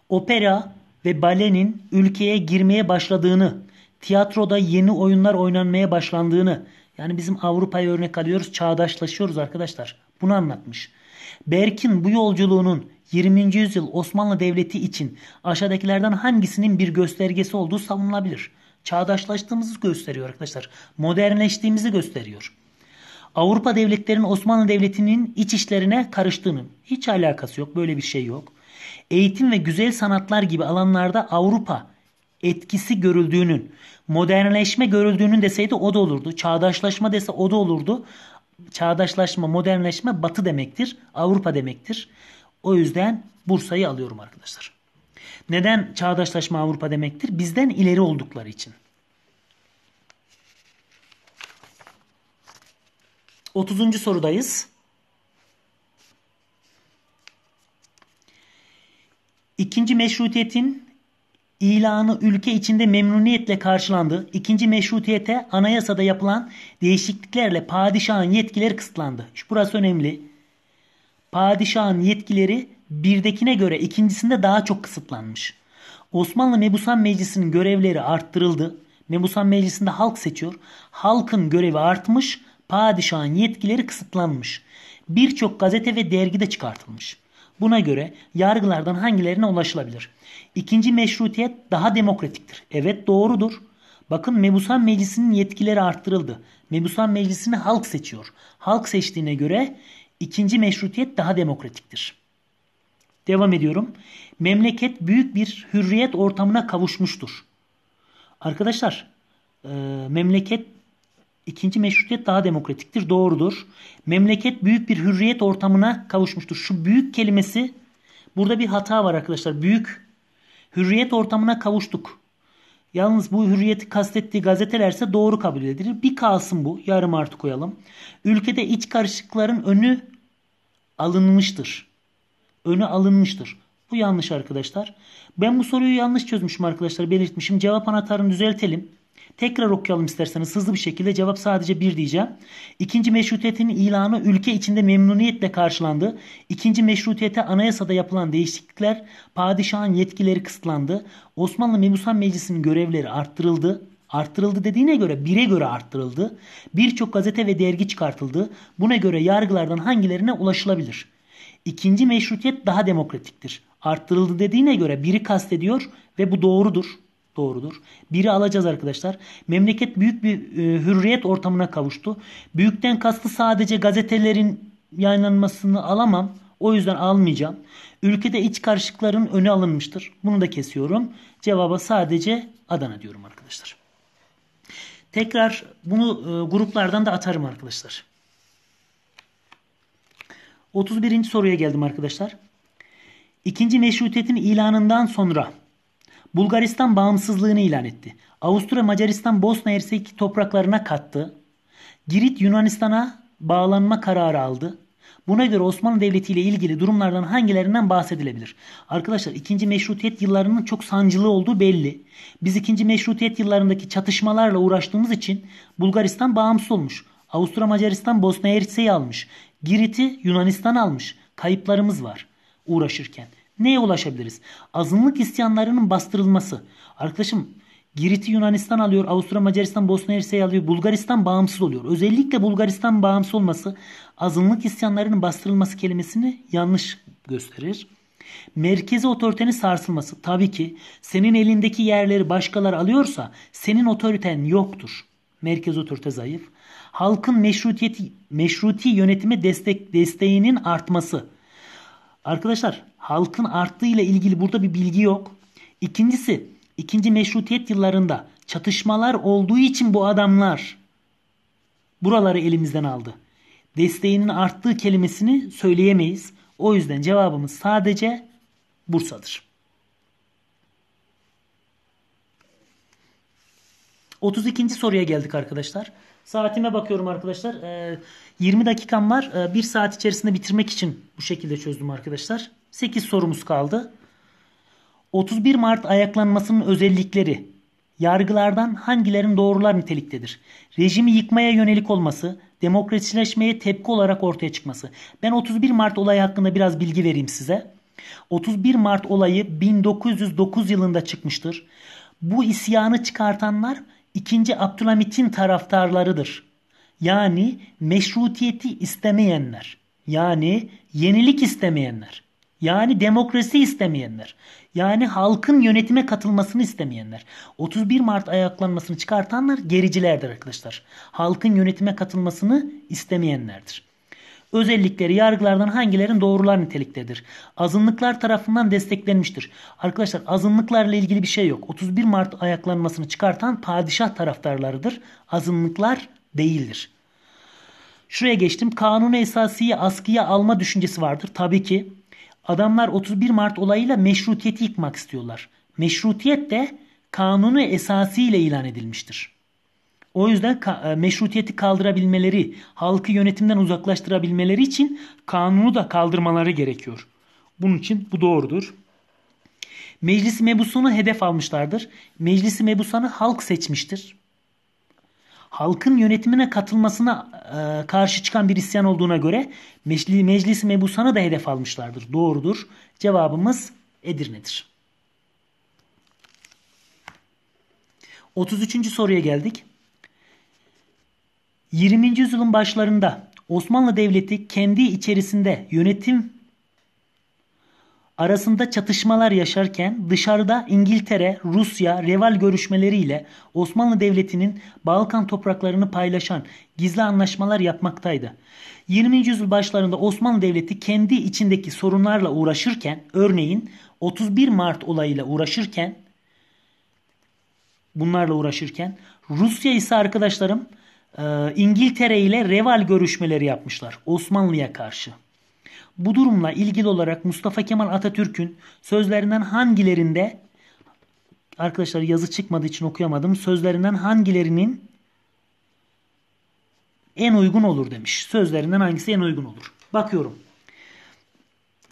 Opera ve balenin ülkeye girmeye başladığını, tiyatroda yeni oyunlar oynanmaya başlandığını, yani bizim Avrupa'ya örnek alıyoruz, çağdaşlaşıyoruz arkadaşlar. Bunu anlatmış. Berk'in bu yolculuğunun 20. yüzyıl Osmanlı Devleti için aşağıdakilerden hangisinin bir göstergesi olduğu savunulabilir. Çağdaşlaştığımızı gösteriyor arkadaşlar. Modernleştiğimizi gösteriyor. Avrupa devletlerinin Osmanlı Devleti'nin iç işlerine karıştığının hiç alakası yok. Böyle bir şey yok. Eğitim ve güzel sanatlar gibi alanlarda Avrupa etkisi görüldüğünün, modernleşme görüldüğünün deseydi o da olurdu. Çağdaşlaşma dese o da olurdu. Çağdaşlaşma, modernleşme batı demektir, Avrupa demektir. O yüzden Bursa'yı alıyorum arkadaşlar. Neden çağdaşlaşma Avrupa demektir? Bizden ileri oldukları için. 30. sorudayız. İkinci meşrutiyetin ilanı ülke içinde memnuniyetle karşılandı. İkinci meşrutiyete anayasada yapılan değişikliklerle padişahın yetkileri kısıtlandı. İşte burası önemli. Padişahın yetkileri birdekine göre ikincisinde daha çok kısıtlanmış. Osmanlı Mebusan Meclisi'nin görevleri arttırıldı. Mebusan Meclisi'nde halk seçiyor. Halkın görevi artmış, padişahın yetkileri kısıtlanmış. Birçok gazete ve dergide çıkartılmış. Buna göre yargılardan hangilerine ulaşılabilir? İkinci meşrutiyet daha demokratiktir. Evet doğrudur. Bakın Mebusan Meclisi'nin yetkileri arttırıldı. Mebusan Meclisi'ni halk seçiyor. Halk seçtiğine göre ikinci meşrutiyet daha demokratiktir. Devam ediyorum. Memleket büyük bir hürriyet ortamına kavuşmuştur. Arkadaşlar e, memleket ikinci meşrutiyet daha demokratiktir. Doğrudur. Memleket büyük bir hürriyet ortamına kavuşmuştur. Şu büyük kelimesi burada bir hata var arkadaşlar. Büyük hürriyet ortamına kavuştuk. Yalnız bu hürriyeti kastettiği gazetelerse doğru kabul edilir. Bir kalsın bu. Yarım artı koyalım. Ülkede iç karışıkların önü alınmıştır. Önü alınmıştır. Bu yanlış arkadaşlar. Ben bu soruyu yanlış çözmüşüm arkadaşlar. Belirtmişim. Cevap anahtarını düzeltelim. Tekrar okuyalım isterseniz hızlı bir şekilde cevap sadece bir diyeceğim. İkinci meşrutiyetin ilanı ülke içinde memnuniyetle karşılandı. İkinci meşrutiyete anayasada yapılan değişiklikler padişahın yetkileri kısıtlandı. Osmanlı Memusan Meclisi'nin görevleri arttırıldı. Arttırıldı dediğine göre bire göre arttırıldı. Birçok gazete ve dergi çıkartıldı. Buna göre yargılardan hangilerine ulaşılabilir? İkinci meşrutiyet daha demokratiktir. Arttırıldı dediğine göre biri kastediyor ve bu doğrudur doğrudur. Biri alacağız arkadaşlar. Memleket büyük bir e, hürriyet ortamına kavuştu. Büyükten kastı sadece gazetelerin yayınlanmasını alamam. O yüzden almayacağım. Ülkede iç karışıkların önü alınmıştır. Bunu da kesiyorum. Cevaba sadece Adana diyorum arkadaşlar. Tekrar bunu e, gruplardan da atarım arkadaşlar. 31. soruya geldim arkadaşlar. İkinci meşrutiyetin ilanından sonra Bulgaristan bağımsızlığını ilan etti. Avusturya Macaristan Bosna Hersek topraklarına kattı. Girit Yunanistan'a bağlanma kararı aldı. Buna göre Osmanlı Devleti ile ilgili durumlardan hangilerinden bahsedilebilir? Arkadaşlar ikinci Meşrutiyet yıllarının çok sancılı olduğu belli. Biz ikinci Meşrutiyet yıllarındaki çatışmalarla uğraştığımız için Bulgaristan bağımsız olmuş. Avusturya Macaristan Bosna Hersek'i almış. Girit'i Yunanistan almış. Kayıplarımız var uğraşırken neye ulaşabiliriz? Azınlık isyanlarının bastırılması. Arkadaşım Girit'i Yunanistan alıyor, Avusturya Macaristan Bosna Hersek'i alıyor, Bulgaristan bağımsız oluyor. Özellikle Bulgaristan bağımsız olması azınlık isyanlarının bastırılması kelimesini yanlış gösterir. Merkezi otoritenin sarsılması. Tabii ki senin elindeki yerleri başkalar alıyorsa senin otoriten yoktur. Merkez otorite zayıf. Halkın meşrutiyeti, meşruti yönetime destek, desteğinin artması. Arkadaşlar halkın arttığıyla ilgili burada bir bilgi yok. İkincisi ikinci meşrutiyet yıllarında çatışmalar olduğu için bu adamlar buraları elimizden aldı. Desteğinin arttığı kelimesini söyleyemeyiz. O yüzden cevabımız sadece Bursa'dır. 32. soruya geldik arkadaşlar. Saatime bakıyorum arkadaşlar. E, ee, 20 dakikam var. E, ee, 1 saat içerisinde bitirmek için bu şekilde çözdüm arkadaşlar. 8 sorumuz kaldı. 31 Mart ayaklanmasının özellikleri yargılardan hangilerin doğrular niteliktedir? Rejimi yıkmaya yönelik olması, demokratileşmeye tepki olarak ortaya çıkması. Ben 31 Mart olayı hakkında biraz bilgi vereyim size. 31 Mart olayı 1909 yılında çıkmıştır. Bu isyanı çıkartanlar 2. Abdülhamit'in taraftarlarıdır. Yani meşrutiyeti istemeyenler. Yani yenilik istemeyenler. Yani demokrasi istemeyenler. Yani halkın yönetime katılmasını istemeyenler. 31 Mart ayaklanmasını çıkartanlar gericilerdir arkadaşlar. Halkın yönetime katılmasını istemeyenlerdir. Özellikleri yargılardan hangilerin doğrular niteliktedir? Azınlıklar tarafından desteklenmiştir. Arkadaşlar azınlıklarla ilgili bir şey yok. 31 Mart ayaklanmasını çıkartan padişah taraftarlarıdır. Azınlıklar değildir. Şuraya geçtim. Kanun esasiye askıya alma düşüncesi vardır. Tabii ki adamlar 31 Mart olayıyla meşrutiyeti yıkmak istiyorlar. Meşrutiyet de kanunu esasiyle ilan edilmiştir. O yüzden ka e, meşrutiyeti kaldırabilmeleri, halkı yönetimden uzaklaştırabilmeleri için kanunu da kaldırmaları gerekiyor. Bunun için bu doğrudur. Meclis mebusunu hedef almışlardır. Meclisi mebusanı halk seçmiştir. Halkın yönetimine katılmasına e, karşı çıkan bir isyan olduğuna göre meclis, meclis mebusana da hedef almışlardır. Doğrudur. Cevabımız Edirne'dir. 33. soruya geldik. 20. yüzyılın başlarında Osmanlı Devleti kendi içerisinde yönetim arasında çatışmalar yaşarken dışarıda İngiltere, Rusya reval görüşmeleriyle Osmanlı Devleti'nin Balkan topraklarını paylaşan gizli anlaşmalar yapmaktaydı. 20. yüzyıl başlarında Osmanlı Devleti kendi içindeki sorunlarla uğraşırken örneğin 31 Mart olayıyla uğraşırken bunlarla uğraşırken Rusya ise arkadaşlarım e, İngiltere ile Reval görüşmeleri yapmışlar Osmanlı'ya karşı. Bu durumla ilgili olarak Mustafa Kemal Atatürk'ün sözlerinden hangilerinde arkadaşlar yazı çıkmadığı için okuyamadım. Sözlerinden hangilerinin en uygun olur demiş. Sözlerinden hangisi en uygun olur? Bakıyorum.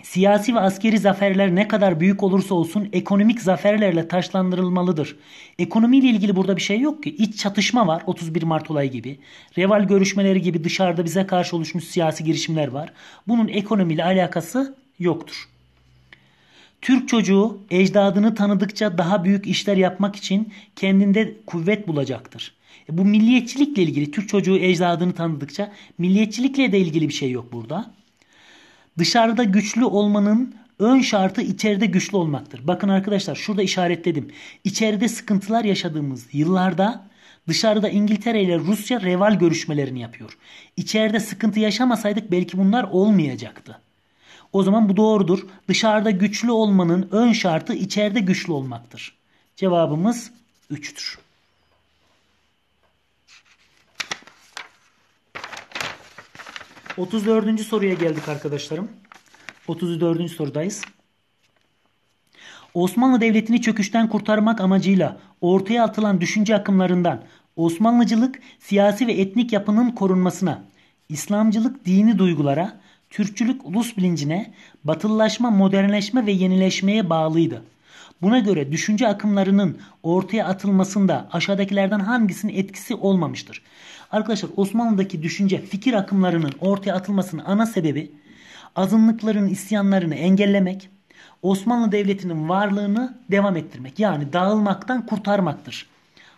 Siyasi ve askeri zaferler ne kadar büyük olursa olsun ekonomik zaferlerle taşlandırılmalıdır. Ekonomiyle ilgili burada bir şey yok ki. İç çatışma var 31 Mart olayı gibi. Reval görüşmeleri gibi dışarıda bize karşı oluşmuş siyasi girişimler var. Bunun ekonomiyle alakası yoktur. Türk çocuğu ecdadını tanıdıkça daha büyük işler yapmak için kendinde kuvvet bulacaktır. E, bu milliyetçilikle ilgili Türk çocuğu ecdadını tanıdıkça milliyetçilikle de ilgili bir şey yok burada. Dışarıda güçlü olmanın ön şartı içeride güçlü olmaktır. Bakın arkadaşlar şurada işaretledim. İçeride sıkıntılar yaşadığımız yıllarda dışarıda İngiltere ile Rusya reval görüşmelerini yapıyor. İçeride sıkıntı yaşamasaydık belki bunlar olmayacaktı. O zaman bu doğrudur. Dışarıda güçlü olmanın ön şartı içeride güçlü olmaktır. Cevabımız 3'tür. 34. soruya geldik arkadaşlarım. 34. sorudayız. Osmanlı Devleti'ni çöküşten kurtarmak amacıyla ortaya atılan düşünce akımlarından Osmanlıcılık siyasi ve etnik yapının korunmasına, İslamcılık dini duygulara, Türkçülük ulus bilincine, batılılaşma, modernleşme ve yenileşmeye bağlıydı. Buna göre düşünce akımlarının ortaya atılmasında aşağıdakilerden hangisinin etkisi olmamıştır? Arkadaşlar Osmanlı'daki düşünce fikir akımlarının ortaya atılmasının ana sebebi azınlıkların isyanlarını engellemek, Osmanlı Devleti'nin varlığını devam ettirmek yani dağılmaktan kurtarmaktır.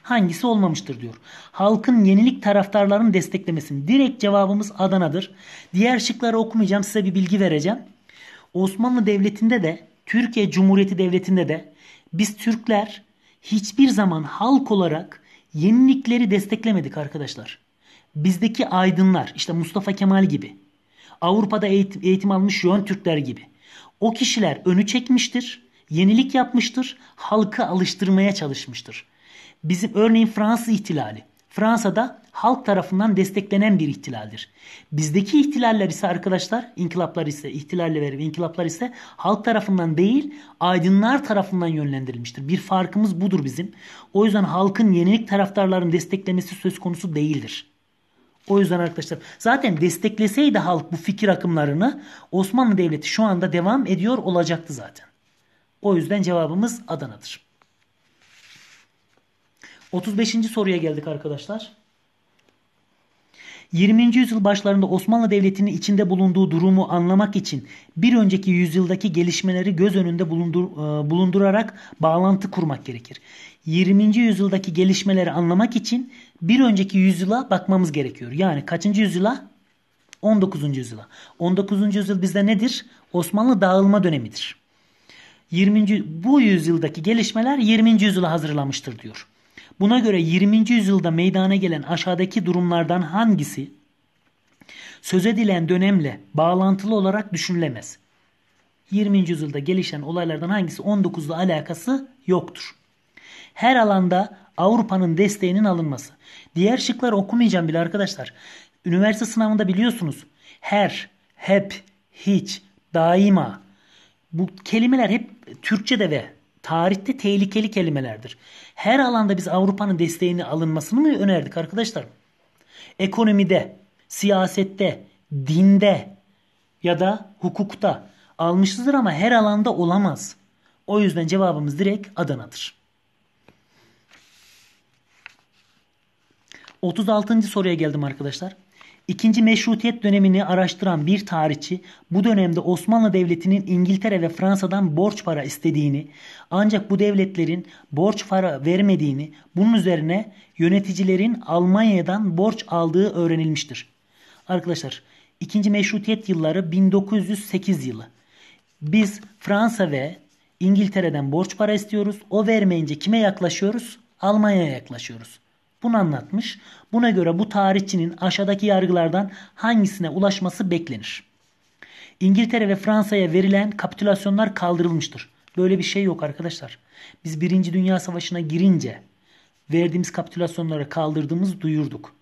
Hangisi olmamıştır diyor. Halkın yenilik taraftarlarının desteklemesini. Direkt cevabımız Adana'dır. Diğer şıkları okumayacağım size bir bilgi vereceğim. Osmanlı Devleti'nde de Türkiye Cumhuriyeti Devleti'nde de biz Türkler hiçbir zaman halk olarak yenilikleri desteklemedik arkadaşlar bizdeki aydınlar işte Mustafa Kemal gibi Avrupa'da eğitim, eğitim almış yön Türkler gibi o kişiler önü çekmiştir, yenilik yapmıştır, halkı alıştırmaya çalışmıştır. Bizim örneğin Fransız ihtilali. Fransa'da halk tarafından desteklenen bir ihtilaldir. Bizdeki ihtilaller ise arkadaşlar, inkılaplar ise, ihtilaller ve inkılaplar ise halk tarafından değil, aydınlar tarafından yönlendirilmiştir. Bir farkımız budur bizim. O yüzden halkın yenilik taraftarlarının desteklemesi söz konusu değildir. O yüzden arkadaşlar zaten destekleseydi halk bu fikir akımlarını Osmanlı Devleti şu anda devam ediyor olacaktı zaten. O yüzden cevabımız Adana'dır. 35. soruya geldik arkadaşlar. 20. yüzyıl başlarında Osmanlı Devleti'nin içinde bulunduğu durumu anlamak için bir önceki yüzyıldaki gelişmeleri göz önünde bulundur, e, bulundurarak bağlantı kurmak gerekir. 20. yüzyıldaki gelişmeleri anlamak için bir önceki yüzyıla bakmamız gerekiyor. Yani kaçıncı yüzyıla? 19. yüzyıla. 19. yüzyıl bizde nedir? Osmanlı dağılma dönemidir. 20. bu yüzyıldaki gelişmeler 20. yüzyıla hazırlamıştır diyor. Buna göre 20. yüzyılda meydana gelen aşağıdaki durumlardan hangisi söz edilen dönemle bağlantılı olarak düşünülemez? 20. yüzyılda gelişen olaylardan hangisi 19'la alakası yoktur. Her alanda Avrupa'nın desteğinin alınması. Diğer şıkları okumayacağım bile arkadaşlar. Üniversite sınavında biliyorsunuz her, hep, hiç, daima bu kelimeler hep Türkçe'de ve tarihte tehlikeli kelimelerdir. Her alanda biz Avrupa'nın desteğini alınmasını mı önerdik arkadaşlar? Ekonomide, siyasette, dinde ya da hukukta almışızdır ama her alanda olamaz. O yüzden cevabımız direkt Adana'dır. 36. soruya geldim arkadaşlar. İkinci Meşrutiyet dönemini araştıran bir tarihçi bu dönemde Osmanlı Devleti'nin İngiltere ve Fransa'dan borç para istediğini ancak bu devletlerin borç para vermediğini bunun üzerine yöneticilerin Almanya'dan borç aldığı öğrenilmiştir. Arkadaşlar ikinci Meşrutiyet yılları 1908 yılı. Biz Fransa ve İngiltere'den borç para istiyoruz. O vermeyince kime yaklaşıyoruz? Almanya'ya yaklaşıyoruz. Bunu anlatmış. Buna göre bu tarihçinin aşağıdaki yargılardan hangisine ulaşması beklenir? İngiltere ve Fransa'ya verilen kapitülasyonlar kaldırılmıştır. Böyle bir şey yok arkadaşlar. Biz 1. Dünya Savaşı'na girince verdiğimiz kapitülasyonları kaldırdığımız duyurduk.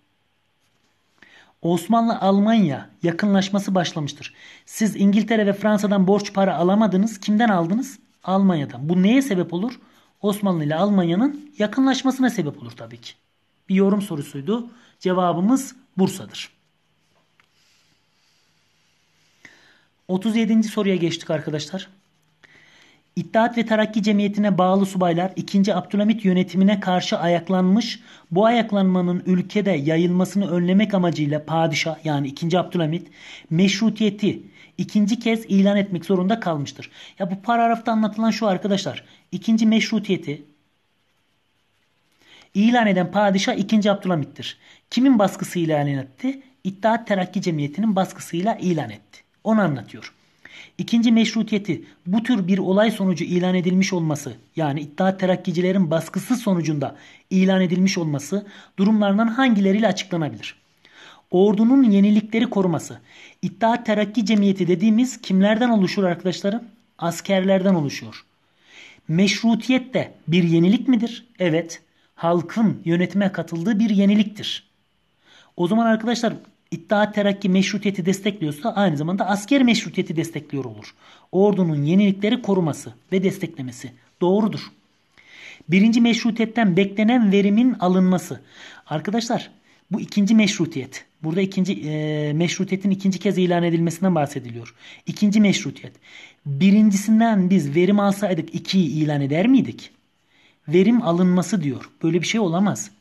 Osmanlı-Almanya yakınlaşması başlamıştır. Siz İngiltere ve Fransa'dan borç para alamadınız. Kimden aldınız? Almanya'dan. Bu neye sebep olur? Osmanlı ile Almanya'nın yakınlaşmasına sebep olur tabii ki bir yorum sorusuydu. Cevabımız Bursa'dır. 37. soruya geçtik arkadaşlar. İttihat ve Terakki Cemiyeti'ne bağlı subaylar 2. Abdülhamit yönetimine karşı ayaklanmış. Bu ayaklanmanın ülkede yayılmasını önlemek amacıyla padişah yani 2. Abdülhamit meşrutiyeti ikinci kez ilan etmek zorunda kalmıştır. Ya bu paragrafta anlatılan şu arkadaşlar. ikinci meşrutiyeti İlan eden padişah 2. Abdülhamit'tir. Kimin baskısıyla ilan etti? İttihat Terakki Cemiyeti'nin baskısıyla ilan etti. Onu anlatıyor. İkinci meşrutiyeti bu tür bir olay sonucu ilan edilmiş olması yani iddia terakkicilerin baskısı sonucunda ilan edilmiş olması durumlarından hangileriyle açıklanabilir? Ordunun yenilikleri koruması. İttihat terakki cemiyeti dediğimiz kimlerden oluşur arkadaşlarım? Askerlerden oluşuyor. Meşrutiyet de bir yenilik midir? Evet halkın yönetime katıldığı bir yeniliktir. O zaman arkadaşlar iddia Terakki meşrutiyeti destekliyorsa aynı zamanda asker meşrutiyeti destekliyor olur. Ordunun yenilikleri koruması ve desteklemesi doğrudur. Birinci meşrutiyetten beklenen verimin alınması. Arkadaşlar bu ikinci meşrutiyet. Burada ikinci e, meşrutiyetin ikinci kez ilan edilmesinden bahsediliyor. İkinci meşrutiyet. Birincisinden biz verim alsaydık ikiyi ilan eder miydik? verim alınması diyor. Böyle bir şey olamaz.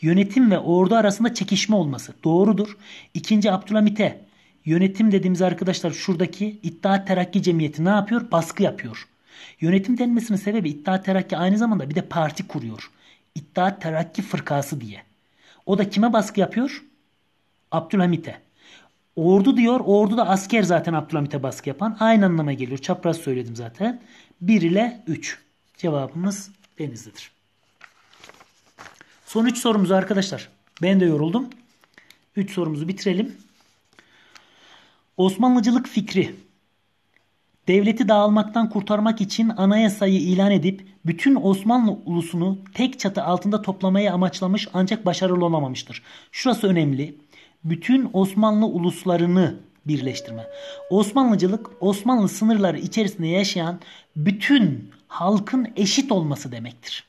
Yönetim ve ordu arasında çekişme olması doğrudur. İkinci Abdülhamit'e yönetim dediğimiz arkadaşlar şuradaki İttihat Terakki Cemiyeti ne yapıyor? Baskı yapıyor. Yönetim denmesinin sebebi İttihat Terakki aynı zamanda bir de parti kuruyor. İttihat Terakki Fırkası diye. O da kime baskı yapıyor? Abdülhamit'e. Ordu diyor. Ordu da asker zaten Abdülhamit'e baskı yapan. Aynı anlama geliyor. Çapraz söyledim zaten. 1 ile 3. Cevabımız denizlidir. Son 3 sorumuzu arkadaşlar. Ben de yoruldum. 3 sorumuzu bitirelim. Osmanlıcılık fikri devleti dağılmaktan kurtarmak için anayasayı ilan edip bütün Osmanlı ulusunu tek çatı altında toplamayı amaçlamış ancak başarılı olamamıştır. Şurası önemli. Bütün Osmanlı uluslarını birleştirme. Osmanlıcılık Osmanlı sınırları içerisinde yaşayan bütün halkın eşit olması demektir.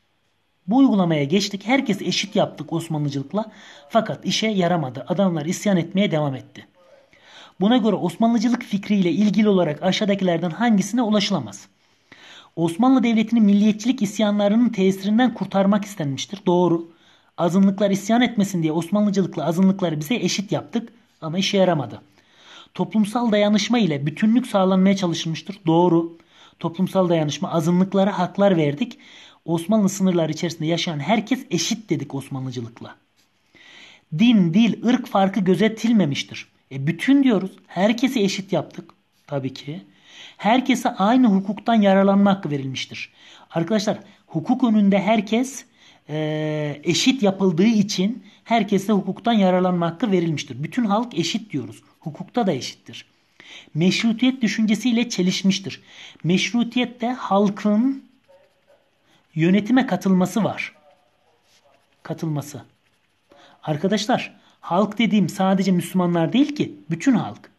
Bu uygulamaya geçtik. Herkes eşit yaptık Osmanlıcılıkla. Fakat işe yaramadı. Adamlar isyan etmeye devam etti. Buna göre Osmanlıcılık fikriyle ilgili olarak aşağıdakilerden hangisine ulaşılamaz? Osmanlı Devleti'ni milliyetçilik isyanlarının tesirinden kurtarmak istenmiştir. Doğru. Azınlıklar isyan etmesin diye Osmanlıcılıkla azınlıkları bize eşit yaptık ama işe yaramadı. Toplumsal dayanışma ile bütünlük sağlanmaya çalışılmıştır. Doğru toplumsal dayanışma, azınlıklara haklar verdik. Osmanlı sınırları içerisinde yaşayan herkes eşit dedik Osmanlıcılıkla. Din, dil, ırk farkı gözetilmemiştir. E bütün diyoruz. Herkesi eşit yaptık. Tabii ki. Herkese aynı hukuktan yararlanma hakkı verilmiştir. Arkadaşlar hukuk önünde herkes e, eşit yapıldığı için herkese hukuktan yararlanma hakkı verilmiştir. Bütün halk eşit diyoruz. Hukukta da eşittir meşrutiyet düşüncesiyle çelişmiştir. Meşrutiyette halkın yönetime katılması var. Katılması. Arkadaşlar halk dediğim sadece Müslümanlar değil ki bütün halk.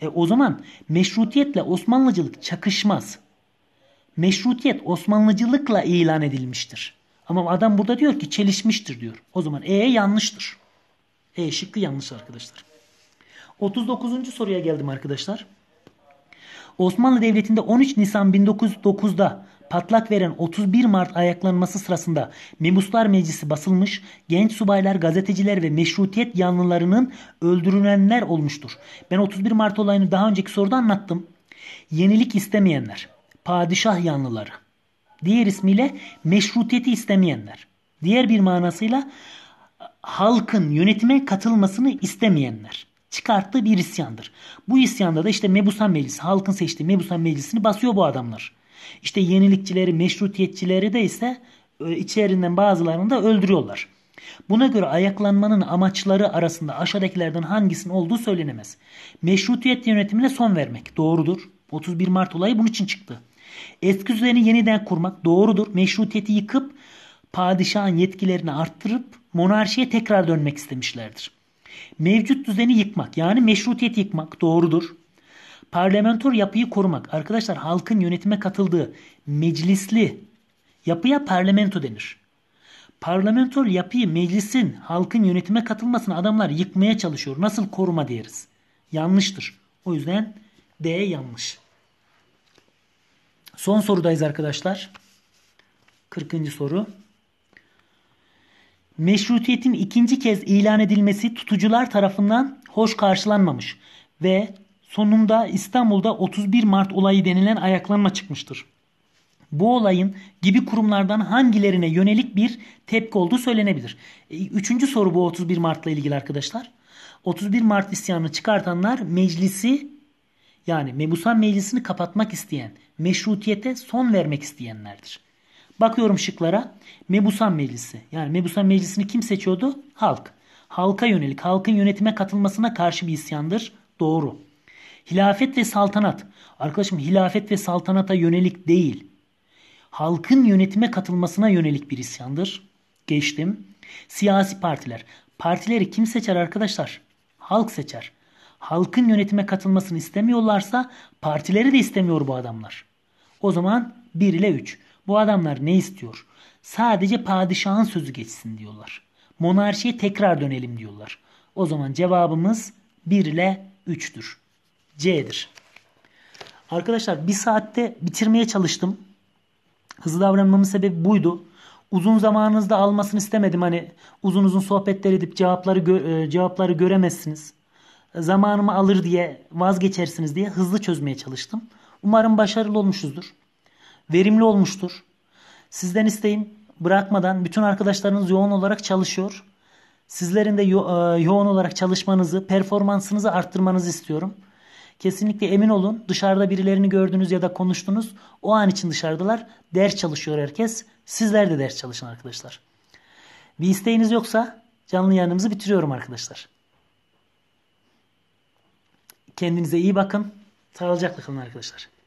E o zaman meşrutiyetle Osmanlıcılık çakışmaz. Meşrutiyet Osmanlıcılıkla ilan edilmiştir. Ama adam burada diyor ki çelişmiştir diyor. O zaman E yanlıştır. E şıkkı yanlış arkadaşlar. 39. soruya geldim arkadaşlar. Osmanlı Devleti'nde 13 Nisan 1909'da patlak veren 31 Mart ayaklanması sırasında Memuslar Meclisi basılmış, genç subaylar, gazeteciler ve meşrutiyet yanlılarının öldürülenler olmuştur. Ben 31 Mart olayını daha önceki soruda anlattım. Yenilik istemeyenler, padişah yanlıları. Diğer ismiyle meşrutiyeti istemeyenler. Diğer bir manasıyla halkın yönetime katılmasını istemeyenler çıkarttığı bir isyandır. Bu isyanda da işte Mebusan Meclisi, halkın seçtiği Mebusan Meclisi'ni basıyor bu adamlar. İşte yenilikçileri, meşrutiyetçileri de ise e, içlerinden bazılarını da öldürüyorlar. Buna göre ayaklanmanın amaçları arasında aşağıdakilerden hangisinin olduğu söylenemez. Meşrutiyet yönetimine son vermek doğrudur. 31 Mart olayı bunun için çıktı. Eski düzeni yeniden kurmak doğrudur. Meşrutiyeti yıkıp padişahın yetkilerini arttırıp monarşiye tekrar dönmek istemişlerdir. Mevcut düzeni yıkmak yani meşrutiyet yıkmak doğrudur. Parlamenter yapıyı korumak. Arkadaşlar halkın yönetime katıldığı meclisli yapıya parlamento denir. Parlamenter yapıyı meclisin halkın yönetime katılmasını adamlar yıkmaya çalışıyor. Nasıl koruma deriz? Yanlıştır. O yüzden D yanlış. Son sorudayız arkadaşlar. 40. soru. Meşrutiyetin ikinci kez ilan edilmesi tutucular tarafından hoş karşılanmamış ve sonunda İstanbul'da 31 Mart olayı denilen ayaklanma çıkmıştır. Bu olayın gibi kurumlardan hangilerine yönelik bir tepki olduğu söylenebilir. E, üçüncü soru bu 31 Mart'la ilgili arkadaşlar. 31 Mart isyanını çıkartanlar meclisi yani Mebusan Meclisi'ni kapatmak isteyen, meşrutiyete son vermek isteyenlerdir. Bakıyorum şıklara. Mebusan Meclisi. Yani Mebusan Meclisi'ni kim seçiyordu? Halk. Halka yönelik, halkın yönetime katılmasına karşı bir isyandır. Doğru. Hilafet ve saltanat. Arkadaşım hilafet ve saltanata yönelik değil. Halkın yönetime katılmasına yönelik bir isyandır. Geçtim. Siyasi partiler. Partileri kim seçer arkadaşlar? Halk seçer. Halkın yönetime katılmasını istemiyorlarsa partileri de istemiyor bu adamlar. O zaman 1 ile 3. Bu adamlar ne istiyor? Sadece padişahın sözü geçsin diyorlar. Monarşiye tekrar dönelim diyorlar. O zaman cevabımız 1 ile 3'tür. C'dir. Arkadaşlar bir saatte bitirmeye çalıştım. Hızlı davranmamın sebebi buydu. Uzun zamanınızda almasını istemedim. Hani uzun uzun sohbetler edip cevapları gö- e, cevapları göremezsiniz. Zamanımı alır diye vazgeçersiniz diye hızlı çözmeye çalıştım. Umarım başarılı olmuşuzdur verimli olmuştur. Sizden isteğim bırakmadan bütün arkadaşlarınız yoğun olarak çalışıyor. Sizlerin de yo- e, yoğun olarak çalışmanızı, performansınızı arttırmanızı istiyorum. Kesinlikle emin olun dışarıda birilerini gördünüz ya da konuştunuz. O an için dışarıdalar. Ders çalışıyor herkes. Sizler de ders çalışın arkadaşlar. Bir isteğiniz yoksa canlı yayınımızı bitiriyorum arkadaşlar. Kendinize iyi bakın. Sağlıcakla kalın arkadaşlar.